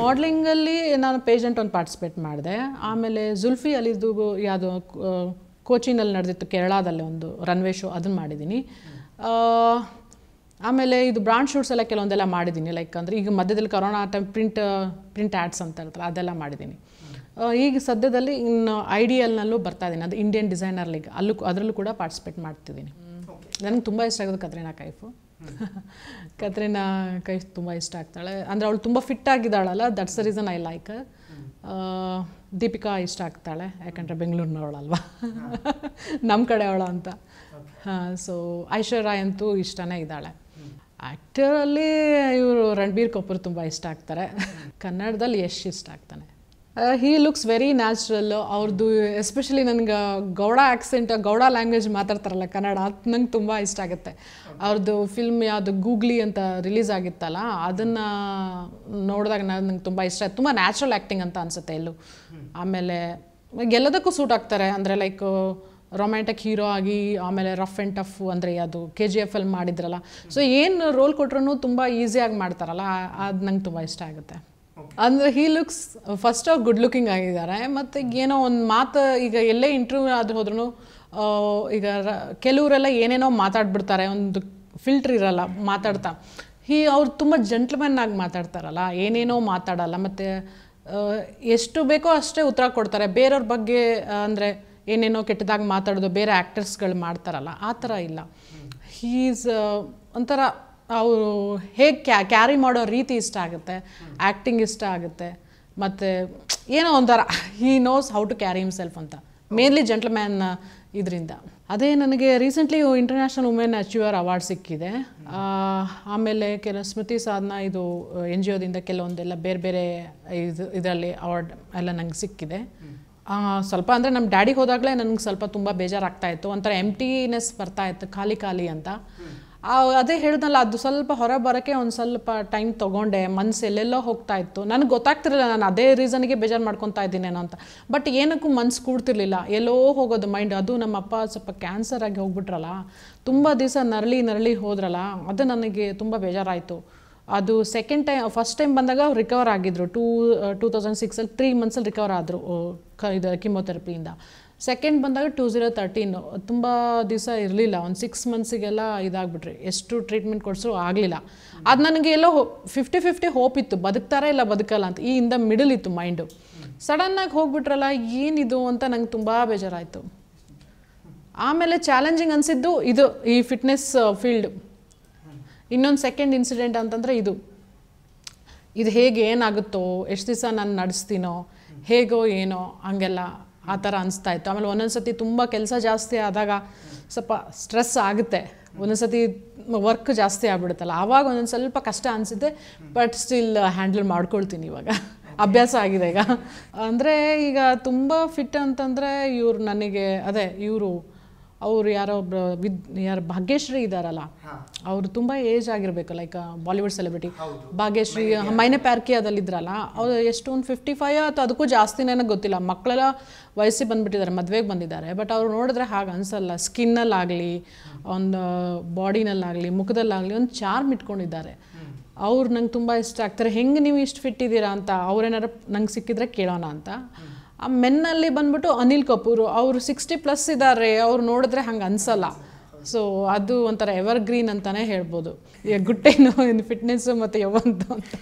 ಮಾಡ್ಲಿಂಗಲ್ಲಿ ನಾನು ಪೇಜೆಂಟ್ ಒಂದು ಪಾರ್ಟಿಸಿಪೇಟ್ ಮಾಡಿದೆ ಆಮೇಲೆ ಜುಲ್ಫಿ ಅಲಿದು ಯಾವುದು ಕೋಚಿನಲ್ಲಿ ನಡೆದಿತ್ತು ಕೇರಳದಲ್ಲಿ ಒಂದು ರನ್ವೇ ಶೋ ಅದನ್ನು ಮಾಡಿದ್ದೀನಿ ಆಮೇಲೆ ಇದು ಬ್ರಾಂಡ್ ಶೂಟ್ಸ್ ಎಲ್ಲ ಕೆಲವೊಂದೆಲ್ಲ ಮಾಡಿದ್ದೀನಿ ಲೈಕ್ ಅಂದರೆ ಈಗ ಮಧ್ಯದಲ್ಲಿ corona time print print ads ಅಂತ ಇರ್ತಾರೆ ಅದೆಲ್ಲ ಮಾಡಿದ್ದೀನಿ ಈಗ ಸದ್ಯದಲ್ಲಿ ಇನ್ನು ಐಡಿಯಲ್ನಲ್ಲೂ ಬರ್ತಾ ಇದ್ದೀನಿ ಅದು ಇಂಡಿಯನ್ ಡಿಸೈನರ್ ಲೀಗ್ ಅಲ್ಲೂ ಅದರಲ್ಲೂ ಕೂಡ ಪಾರ್ಟಿಸಿಪೇಟ್ ಮಾಡ್ತಿದ್ದೀನಿ ನನಗೆ ತುಂಬ ಇಷ್ಟ ಆಗೋದು ಕತ್ರಿನಾ ಕೈಫು (laughs) ಕತ್ರಿನಾ ಕೈಫ್ ತುಂಬ ಇಷ್ಟ ಆಗ್ತಾಳೆ ಅಂದರೆ ಅವಳು ತುಂಬ ಫಿಟ್ ಆಗಿದ್ದಾಳಲ್ಲ that's the reason I like Deepika ಇಷ್ಟ ಆಗ್ತಾಳೆ ಯಾಕಂದರೆ ಬೆಂಗಳೂರಿನವಳಲ್ವಾ (laughs) ನಮ್ಮ ಕಡೆ ಅವಳ ಅಂತ ಹಾಂ ಸೊ ಐಶ್ವರ್ಯ ಅಂತೂ ಇಷ್ಟನೇ ಇದ್ದಾಳೆ ಆ್ಯಕ್ಟರಲ್ಲಿ ಇವರು ರಣಬೀರ್ ಕಪೂರ್ ತುಂಬ ಇಷ್ಟ ಆಗ್ತಾರೆ ಕನ್ನಡದಲ್ಲಿ ಯಶ್ ಇಷ್ಟ ಆಗ್ತಾನೆ ಹೀ ಲುಕ್ಸ್ ವೆರಿ ನ್ಯಾಚುರಲ್ಲು ಅವ್ರದ್ದು ಎಸ್ಪೆಷಲಿ ನನಗೆ ಗೌಡ ಆ್ಯಕ್ಸೆಂಟ್ ಗೌಡ ಲ್ಯಾಂಗ್ವೇಜ್ ಮಾತಾಡ್ತಾರಲ್ಲ ಕನ್ನಡ ಅದು ನಂಗೆ ತುಂಬ ಇಷ್ಟ ಆಗುತ್ತೆ ಅವ್ರದ್ದು ಫಿಲ್ಮ್ ಯಾವುದು ಗೂಗ್ಲಿ ಅಂತ ರಿಲೀಸ್ ಆಗಿತ್ತಲ್ಲ ಅದನ್ನು ನೋಡಿದಾಗ ನಾನು ನಂಗೆ ತುಂಬ ಇಷ್ಟ ತುಂಬ ನ್ಯಾಚುರಲ್ ಆ್ಯಕ್ಟಿಂಗ್ ಅಂತ ಅನಿಸುತ್ತೆ ಎಲ್ಲೂ ಆಮೇಲೆ ಎಲ್ಲದಕ್ಕೂ ಸೂಟ್ ಆಗ್ತಾರೆ ಅಂದರೆ ಲೈಕ್ ರೊಮ್ಯಾಂಟಿಕ್ ಹೀರೋ ಆಗಿ ಆಮೇಲೆ ರಫ್ ಆ್ಯಂಡ್ ಟಫ್ ಅಂದರೆ ಅದು ಕೆ ಜಿ ಎಫ್ ಅಲ್ಲಿ ಮಾಡಿದ್ರಲ್ಲ ಸೊ ಏನು ರೋಲ್ ಕೊಟ್ರೂ ತುಂಬ ಈಸಿಯಾಗಿ ಮಾಡ್ತಾರಲ್ಲ ಅದು ನಂಗೆ ತುಂಬ ಇಷ್ಟ ಆಗುತ್ತೆ ಅಂದರೆ he looks first of good looking ಆಗಿದ್ದಾರೆ ಮತ್ತು ಏನೋ ಒಂದು ಮಾತು ಈಗ ಎಲ್ಲೇ ಇಂಟರ್ವ್ಯೂ ಆದ್ರೂ ಹೋದ್ರೂ ಈಗ ಕೆಲವರೆಲ್ಲ ಏನೇನೋ ಮಾತಾಡ್ಬಿಡ್ತಾರೆ ಒಂದು ಫಿಲ್ಟ್ರ್ ಇರಲ್ಲ ಮಾತಾಡ್ತಾ ಹೀ ಅವ್ರು ತುಂಬ ಜೆಂಟ್ಲ್ಮನ್ ಆಗಿ ಮಾತಾಡ್ತಾರಲ್ಲ ಏನೇನೋ ಮಾತಾಡಲ್ಲ ಮತ್ತು ಎಷ್ಟು ಬೇಕೋ ಅಷ್ಟೇ ಉತ್ತರ ಕೊಡ್ತಾರೆ ಬೇರೆಯವ್ರ ಬಗ್ಗೆ ಅಂದರೆ ಏನೇನೋ ಕೆಟ್ಟದಾಗ ಮಾತಾಡೋದು ಬೇರೆ ಆ್ಯಕ್ಟರ್ಸ್ಗಳು ಮಾಡ್ತಾರಲ್ಲ ಆ ಥರ ಇಲ್ಲ ಹೀಸ್ ಒಂಥರ ಅವರು ಹೇಗೆ ಕ್ಯಾ ಕ್ಯಾರಿ ಮಾಡೋ ರೀತಿ ಇಷ್ಟ ಆಗುತ್ತೆ ಆ್ಯಕ್ಟಿಂಗ್ ಇಷ್ಟ ಆಗುತ್ತೆ ಮತ್ತು ಏನೋ ಒಂಥರ he knows how to carry himself ಅಂತ ಮೇನ್ಲಿ ಜೆಂಟ್ಲ್ಮ್ಯಾನ್ ಇದರಿಂದ ಅದೇ ನನಗೆ recently international women achiever award ಸಿಕ್ಕಿದೆ ಆಮೇಲೆ ಕೆಲ ಸ್ಮೃತಿ ಸಾಧನ ಇದು ಎನ್ ಜಿ ಒದಿಂದ ಕೆಲವೊಂದೆಲ್ಲ ಬೇರೆ ಬೇರೆ ಇದು ಇದರಲ್ಲಿ ಅವಾರ್ಡ್ ಎಲ್ಲ ನಂಗೆ ಸಿಕ್ಕಿದೆ ಸ್ವಲ್ಪ ಅಂದರೆ ನಮ್ಮ ಡ್ಯಾಡಿಗೆ ಹೋದಾಗಲೇ ನನಗೆ ಸ್ವಲ್ಪ ತುಂಬ ಬೇಜಾರಾಗ್ತಾ ಇತ್ತು ಒಂಥರ ಎಂಟಿನೆಸ್ ಬರ್ತಾ ಇತ್ತು ಖಾಲಿ ಖಾಲಿ ಅಂತ ಅದೇ ಹೇಳಿದ್ನಲ್ಲ ಅದು ಸ್ವಲ್ಪ ಹೊರ ಬರೋಕ್ಕೆ ಒಂದು ಸ್ವಲ್ಪ ಟೈಮ್ ತೊಗೊಂಡೆ ಮನಸ್ಸು ಎಲ್ಲೆಲ್ಲೋ ಹೋಗ್ತಾ ಇತ್ತು ನನಗೆ ಗೊತ್ತಾಗ್ತಿರಲಿಲ್ಲ ನಾನು ಅದೇ ರೀಸನ್ಗೆ ಬೇಜಾರು ಮಾಡ್ಕೊತಾ ಇದ್ದೀನೇನೋ ಅಂತ ಬಟ್ ಏನಕ್ಕೂ ಮನ್ಸು ಕೂಡ್ತಿರ್ಲಿಲ್ಲ ಎಲ್ಲೋ ಹೋಗೋದು ಮೈಂಡ್ ಅದು ನಮ್ಮ ಅಪ್ಪ ಸ್ವಲ್ಪ ಕ್ಯಾನ್ಸರ್ ಆಗಿ ಹೋಗ್ಬಿಟ್ರಲ್ಲ ತುಂಬ ದಿವಸ ನರಳಿ ನರಳಿ ಹೋದ್ರಲ್ಲ ಅದು ನನಗೆ ತುಂಬ ಬೇಜಾರಾಯಿತು ಅದು ಸೆಕೆಂಡ್ ಟೈಮ್ ಫಸ್ಟ್ ಟೈಮ್ ಬಂದಾಗ ಅವ್ರು ರಿಕವರ್ ಆಗಿದ್ದರು ಟೂ ಟೂ ತೌಸಂಡ್ ಸಿಕ್ಸಲ್ಲಿ ತ್ರೀ ಮಂತ್ಸಲ್ಲಿ ರಿಕವರ್ ಆದರು ಕ ಇದು ಕಿಮೋಥೆರಪಿಯಿಂದ ಸೆಕೆಂಡ್ ಬಂದಾಗ ಟೂ ಝೀರೋ ತರ್ಟೀನು ತುಂಬ ದಿವಸ ಇರಲಿಲ್ಲ ಒಂದು ಸಿಕ್ಸ್ ಮಂತ್ಸಿಗೆಲ್ಲ ಇದಾಗ್ಬಿಟ್ರಿ ಎಷ್ಟು ಟ್ರೀಟ್ಮೆಂಟ್ ಕೊಡಿಸೋ ಆಗಲಿಲ್ಲ ಅದು ನನಗೆ ಎಲ್ಲೋ ಫಿಫ್ಟಿ ಫಿಫ್ಟಿ ಹೋಪ್ ಇತ್ತು ಬದುಕ್ತಾರಾ ಇಲ್ಲ ಬದುಕಲ್ಲ ಅಂತ ಈ ಇಂದ ಮಿಡಲ್ ಇತ್ತು ಮೈಂಡು ಸಡನ್ನಾಗಿ ಹೋಗ್ಬಿಟ್ರಲ್ಲ ಏನಿದು ಅಂತ ನಂಗೆ ತುಂಬ ಬೇಜಾರಾಯಿತು ಆಮೇಲೆ ಚಾಲೆಂಜಿಂಗ್ ಅನಿಸಿದ್ದು ಇದು ಈ ಫಿಟ್ನೆಸ್ ಫೀಲ್ಡ್ uh, ಇನ್ನೊಂದು ಸೆಕೆಂಡ್ ಇನ್ಸಿಡೆಂಟ್ ಅಂತಂದರೆ ಇದು ಇದು ಹೇಗೆ ಏನಾಗುತ್ತೋ ಎಷ್ಟು ದಿವಸ ನಾನು ನಡೆಸ್ತೀನೋ ಹೇಗೋ ಏನೋ ಹಾಗೆಲ್ಲ ಆ ಥರ ಅನಿಸ್ತಾ ಇತ್ತು ಆಮೇಲೆ ಒಂದೊಂದು ಸರ್ತಿ ತುಂಬ ಕೆಲಸ ಜಾಸ್ತಿ ಆದಾಗ ಸ್ವಲ್ಪ ಸ್ಟ್ರೆಸ್ ಆಗುತ್ತೆ ಒಂದೊಂದು ಸತಿ ವರ್ಕ್ ಜಾಸ್ತಿ ಆಗ್ಬಿಡುತ್ತಲ್ಲ ಆವಾಗ ಒಂದೊಂದು ಸ್ವಲ್ಪ ಕಷ್ಟ ಅನಿಸುತ್ತೆ ಬಟ್ ಸ್ಟಿಲ್ ಹ್ಯಾಂಡಲ್ ಮಾಡ್ಕೊಳ್ತೀನಿ ಇವಾಗ ಅಭ್ಯಾಸ ಆಗಿದೆ ಈಗ ಅಂದರೆ ಈಗ ತುಂಬ ಫಿಟ್ ಅಂತಂದರೆ ಇವರು ನನಗೆ ಅದೇ ಇವರು ಅವ್ರು ಯಾರೋ ಒಬ್ಬ ವಿದ್ ಯಾರು ಭಾಗ್ಯಶ್ರೀ ಇದ್ದಾರಲ್ಲ ಅವರು ತುಂಬ ಏಜ್ ಆಗಿರಬೇಕು like Bollywood celebrity Bhagyashree Maine ಪ್ಯಾರ್ಕಿಯಾದಲ್ಲಿದ್ರಲ್ಲ ಅವ್ರು ಎಷ್ಟು ಒಂದು ಫಿಫ್ಟಿ ಫೈವ್ ಅಥವಾ ಅದಕ್ಕೂ ಜಾಸ್ತಿನೇನೋ ಗೊತ್ತಿಲ್ಲ ಮಕ್ಕಳೆಲ್ಲ ವಯಸ್ಸಿಗೆ ಬಂದುಬಿಟ್ಟಿದ್ದಾರೆ ಮದುವೆಗೆ ಬಂದಿದ್ದಾರೆ ಬಟ್ ಅವ್ರು ನೋಡಿದ್ರೆ ಹಾಗೆ ಅನಿಸಲ್ಲ ಸ್ಕಿನ್ನಲ್ಲಾಗಲಿ ಒಂದು ಬಾಡಿನಲ್ಲಾಗಲಿ ಮುಖದಲ್ಲಾಗಲಿ ಒಂದು ಚಾರ್ಮ್ ಇಟ್ಕೊಂಡಿದ್ದಾರೆ ಅವ್ರು ನಂಗೆ ತುಂಬ ಇಷ್ಟ ಆಗ್ತಾರೆ ಹೆಂಗೆ ನೀವು ಇಷ್ಟು ಫಿಟ್ ಇದ್ದೀರಾ ಅಂತ ಅವ್ರೇನಾರು ನಂಗೆ ಸಿಕ್ಕಿದ್ರೆ ಕೇಳೋಣ ಅಂತ ಆ ಮೆನ್ನಲ್ಲಿ ಬಂದ್ಬಿಟ್ಟು ಅನಿಲ್ ಕಪೂರ್ ಅವರು ಸಿಕ್ಸ್ಟಿ ಪ್ಲಸ್ ಇದ್ದಾರೆ ಅವ್ರು ನೋಡಿದ್ರೆ ಹಂಗೆ ಅನ್ಸಲ್ಲ ಸೊ ಅದು ಒಂಥರ ಎವರ್ ಗ್ರೀನ್ ಅಂತಾನೆ ಹೇಳ್ಬೋದು ಗುಟ್ಟೇನು ಫಿಟ್ನೆಸ್ ಮತ್ತು ಯಾವಂತ ಅಂತ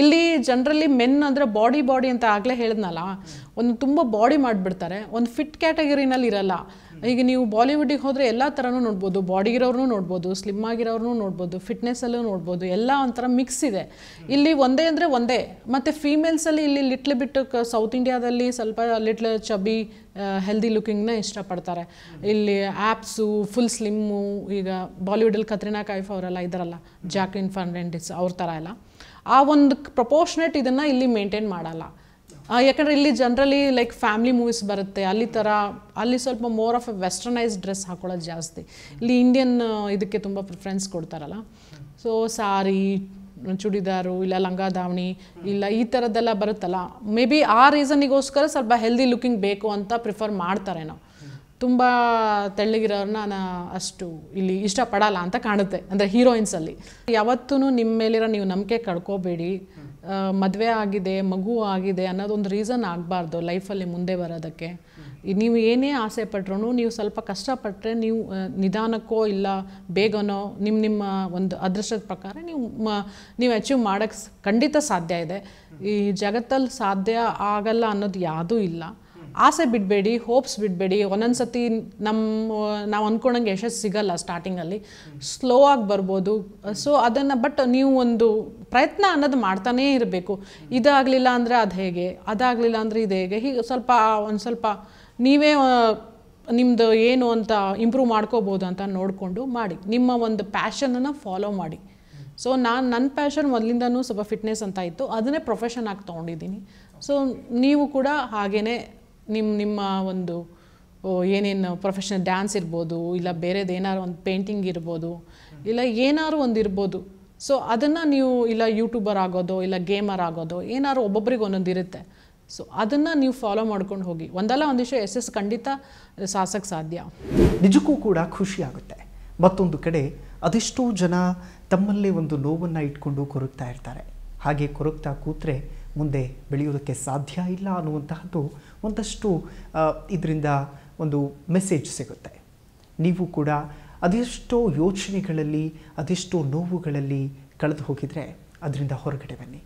ಇಲ್ಲಿ ಜನರಲ್ಲಿ ಮೆನ್ ಅಂದರೆ ಬಾಡಿ ಬಾಡಿ ಅಂತ ಆಗಲೇ ಹೇಳಿದ್ನಲ್ಲ ಒಂದು ತುಂಬ ಬಾಡಿ ಮಾಡಿಬಿಡ್ತಾರೆ ಒಂದು ಫಿಟ್ ಕ್ಯಾಟಗರಿನಲ್ಲಿ ಇರಲ್ಲ ಈಗ ನೀವು ಬಾಲಿವುಡ್ಡಿಗೆ ಹೋದರೆ ಎಲ್ಲ ಥರನೂ ನೋಡ್ಬೋದು ಬಾಡಿಗಿರೋರು ನೋಡ್ಬೋದು ಸ್ಲಿಮ್ ಆಗಿರೋರು ನೋಡ್ಬೋದು ಫಿಟ್ನೆಸ್ಸಲ್ಲೂ ನೋಡ್ಬೋದು ಎಲ್ಲ ಒಂಥರ ಮಿಕ್ಸ್ ಇದೆ ಇಲ್ಲಿ ಒಂದೇ ಅಂದರೆ ಒಂದೇ ಮತ್ತು ಫೀಮೇಲ್ಸಲ್ಲಿ ಇಲ್ಲಿ ಲಿಟ್ಲ್ ಬಿಟ್ಟು ಸೌತ್ ಇಂಡಿಯಾದಲ್ಲಿ ಸ್ವಲ್ಪ ಲಿಟ್ಲ್ ಚಬಿ ಹೆಲ್ದಿ ಲುಕಿಂಗ್ನ ಇಷ್ಟಪಡ್ತಾರೆ ಇಲ್ಲಿ ಆ್ಯಪ್ಸು ಫುಲ್ ಸ್ಲಿಮ್ಮು ಈಗ ಬಾಲಿವುಡಲ್ಲಿ ಕತ್ರಿನಾ ಕೈಫ್ ಅವರೆಲ್ಲ ಇದ್ದಾರಲ್ಲ ಜಾಕ್ ಇನ್ ಫರ್ನೆಂಡಿಸ್ ಅವ್ರ ಥರ ಎಲ್ಲ ಆ ಒಂದು ಪ್ರಪೋರ್ಷನೇಟ್ ಇದನ್ನು ಇಲ್ಲಿ ಮೇಂಟೈನ್ ಮಾಡಲ್ಲ ಯಾಕಂದರೆ ಇಲ್ಲಿ ಜನರಲಿ ಲೈಕ್ ಫ್ಯಾಮಿಲಿ ಮೂವೀಸ್ ಬರುತ್ತೆ ಅಲ್ಲಿ ಥರ ಅಲ್ಲಿ ಸ್ವಲ್ಪ more of a westernise dress ಹಾಕೊಳ್ಳೋದು ಜಾಸ್ತಿ ಇಲ್ಲಿ ಇಂಡಿಯನ್ ಇದಕ್ಕೆ ತುಂಬ ಪ್ರಿಫರೆನ್ಸ್ ಕೊಡ್ತಾರಲ್ಲ ಸೊ ಸಾರಿ ಚೂಡಿದಾರು ಇಲ್ಲ ಲಂಗಾ ದಾವಣಿ ಇಲ್ಲ ಈ ಥರದ್ದೆಲ್ಲ ಬರುತ್ತಲ್ಲ ಮೇ ಬಿ ಆ ರೀಸನಿಗೋಸ್ಕರ ಸ್ವಲ್ಪ ಹೆಲ್ದಿ ಲುಕಿಂಗ್ ಬೇಕು ಅಂತ ಪ್ರಿಫರ್ ಮಾಡ್ತಾರೆ ನಾವು ತುಂಬ ತೆಳ್ಳಗಿರೋರನ್ನ ನಾನು ಅಷ್ಟು ಇಲ್ಲಿ ಇಷ್ಟಪಡಲ್ಲ ಅಂತ ಕಾಣುತ್ತೆ ಅಂದರೆ ಹೀರೋಯಿನ್ಸಲ್ಲಿ ಯಾವತ್ತೂ ನಿಮ್ಮ ಮೇಲಿರೋ ನೀವು ನಂಬಿಕೆ ಕಳ್ಕೋಬೇಡಿ ಮದುವೆ ಆಗಿದೆ ಮಗು ಆಗಿದೆ ಅನ್ನೋದೊಂದು ರೀಸನ್ ಆಗಬಾರ್ದು ಲೈಫಲ್ಲಿ ಮುಂದೆ ಬರೋದಕ್ಕೆ ನೀವು ಏನೇ ಆಸೆ ಪಟ್ರೂ ನೀವು ಸ್ವಲ್ಪ ಕಷ್ಟಪಟ್ಟರೆ ನೀವು ನಿಧಾನಕ್ಕೋ ಇಲ್ಲ ಬೇಗನೋ ನಿಮ್ಮ ನಿಮ್ಮ ಒಂದು ಅದೃಷ್ಟದ ಪ್ರಕಾರ ನೀವು ಮ ನೀವು ಅಚೀವ್ ಮಾಡೋಕ್ಕೆ ಖಂಡಿತ ಸಾಧ್ಯ ಇದೆ ಈ ಜಗತ್ತಲ್ಲಿ ಸಾಧ್ಯ ಆಗಲ್ಲ ಅನ್ನೋದು ಯಾವುದೂ ಇಲ್ಲ ಆಸೆ ಬಿಡಬೇಡಿ ಹೋಪ್ಸ್ ಬಿಡಬೇಡಿ ಒಂದೊಂದು ಸತಿ ನಮ್ಮ ನಾವು ಅಂದ್ಕೊಂಡಂಗೆ ಯಶಸ್ಸು ಸಿಗಲ್ಲ ಸ್ಟಾರ್ಟಿಂಗಲ್ಲಿ ಸ್ಲೋ ಆಗಿ ಬರ್ಬೋದು ಸೊ ಅದನ್ನು ಬಟ್ ನೀವು ಒಂದು ಪ್ರಯತ್ನ ಅನ್ನೋದು ಮಾಡ್ತಾನೇ ಇರಬೇಕು ಇದಾಗಲಿಲ್ಲ ಅಂದರೆ ಅದು ಹೇಗೆ ಅದಾಗಲಿಲ್ಲ ಅಂದರೆ ಇದು ಹೇಗೆ ಹೀಗೆ ಸ್ವಲ್ಪ ಒಂದು ಸ್ವಲ್ಪ ನೀವೇ ನಿಮ್ಮದು ಏನು ಅಂತ ಇಂಪ್ರೂವ್ ಮಾಡ್ಕೋಬೋದು ಅಂತ ನೋಡಿಕೊಂಡು ಮಾಡಿ ನಿಮ್ಮ ಒಂದು ಪ್ಯಾಷನನ್ನು ಫಾಲೋ ಮಾಡಿ ಸೊ ನಾನು ನನ್ನ ಪ್ಯಾಷನ್ ಮೊದಲಿಂದನೂ ಸ್ವಲ್ಪ ಫಿಟ್ನೆಸ್ ಅಂತ ಇತ್ತು ಅದನ್ನೇ ಪ್ರೊಫೆಷನ್ ಆಗಿ ತೊಗೊಂಡಿದ್ದೀನಿ ಸೊ ನೀವು ಕೂಡ ಹಾಗೆಯೇ ನಿಮ್ಮ ನಿಮ್ಮ ಒಂದು ಏನೇನು ಪ್ರೊಫೆಷನಲ್ ಡ್ಯಾನ್ಸ್ ಇರ್ಬೋದು ಇಲ್ಲ ಬೇರೆದು ಏನಾದ್ರು ಒಂದು ಪೇಂಟಿಂಗ್ ಇರ್ಬೋದು ಇಲ್ಲ ಏನಾದ್ರು ಒಂದು ಇರ್ಬೋದು ಸೊ ಅದನ್ನು ನೀವು ಇಲ್ಲ ಯೂಟ್ಯೂಬರ್ ಆಗೋದು ಇಲ್ಲ ಗೇಮರ್ ಆಗೋದು ಏನಾದ್ರು ಒಬ್ಬೊಬ್ರಿಗೆ ಒಂದೊಂದು ಇರುತ್ತೆ ಸೊ ಅದನ್ನು ನೀವು ಫಾಲೋ ಮಾಡ್ಕೊಂಡು ಹೋಗಿ ಒಂದಲ್ಲ ಒಂದು ವಿಷಯ ಎಸ್ ಖಂಡಿತ ಸಾಸಕ್ಕೆ ಸಾಧ್ಯ ನಿಜಕ್ಕೂ ಕೂಡ ಖುಷಿಯಾಗುತ್ತೆ ಮತ್ತೊಂದು ಕಡೆ ಅದೆಷ್ಟೋ ಜನ ತಮ್ಮಲ್ಲೇ ಒಂದು ನೋವನ್ನು ಇಟ್ಕೊಂಡು ಕೊರಗ್ತಾ ಇರ್ತಾರೆ ಹಾಗೆ ಕೊರಗ್ತಾ ಕೂತ್ರೆ ಮುಂದೆ ಬೆಳೆಯೋದಕ್ಕೆ ಸಾಧ್ಯ ಇಲ್ಲ ಅನ್ನುವಂತಹದ್ದು ಒಂದಷ್ಟು ಇದರಿಂದ ಒಂದು ಮೆಸೇಜ್ ಸಿಗುತ್ತೆ ನೀವು ಕೂಡ ಅದೆಷ್ಟೋ ಯೋಚನೆಗಳಲ್ಲಿ ಅದೆಷ್ಟೋ ನೋವುಗಳಲ್ಲಿ ಕಳೆದು ಹೋಗಿದರೆ ಅದರಿಂದ ಹೊರಗಡೆ ಬನ್ನಿ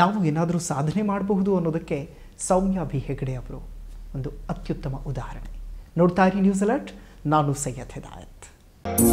ನಾವು ಏನಾದರೂ ಸಾಧನೆ ಮಾಡಬಹುದು ಅನ್ನೋದಕ್ಕೆ ಸೌಮ್ಯ ಬಿ ಹೆಗಡೆ ಅವರು ಒಂದು ಅತ್ಯುತ್ತಮ ಉದಾಹರಣೆ ನೋಡ್ತಾ ಇರಿ ನ್ಯೂಸ್ ಅಲರ್ಟ್ ನಾನು ಸೈಯದ್ ಹೆದಾಯತ್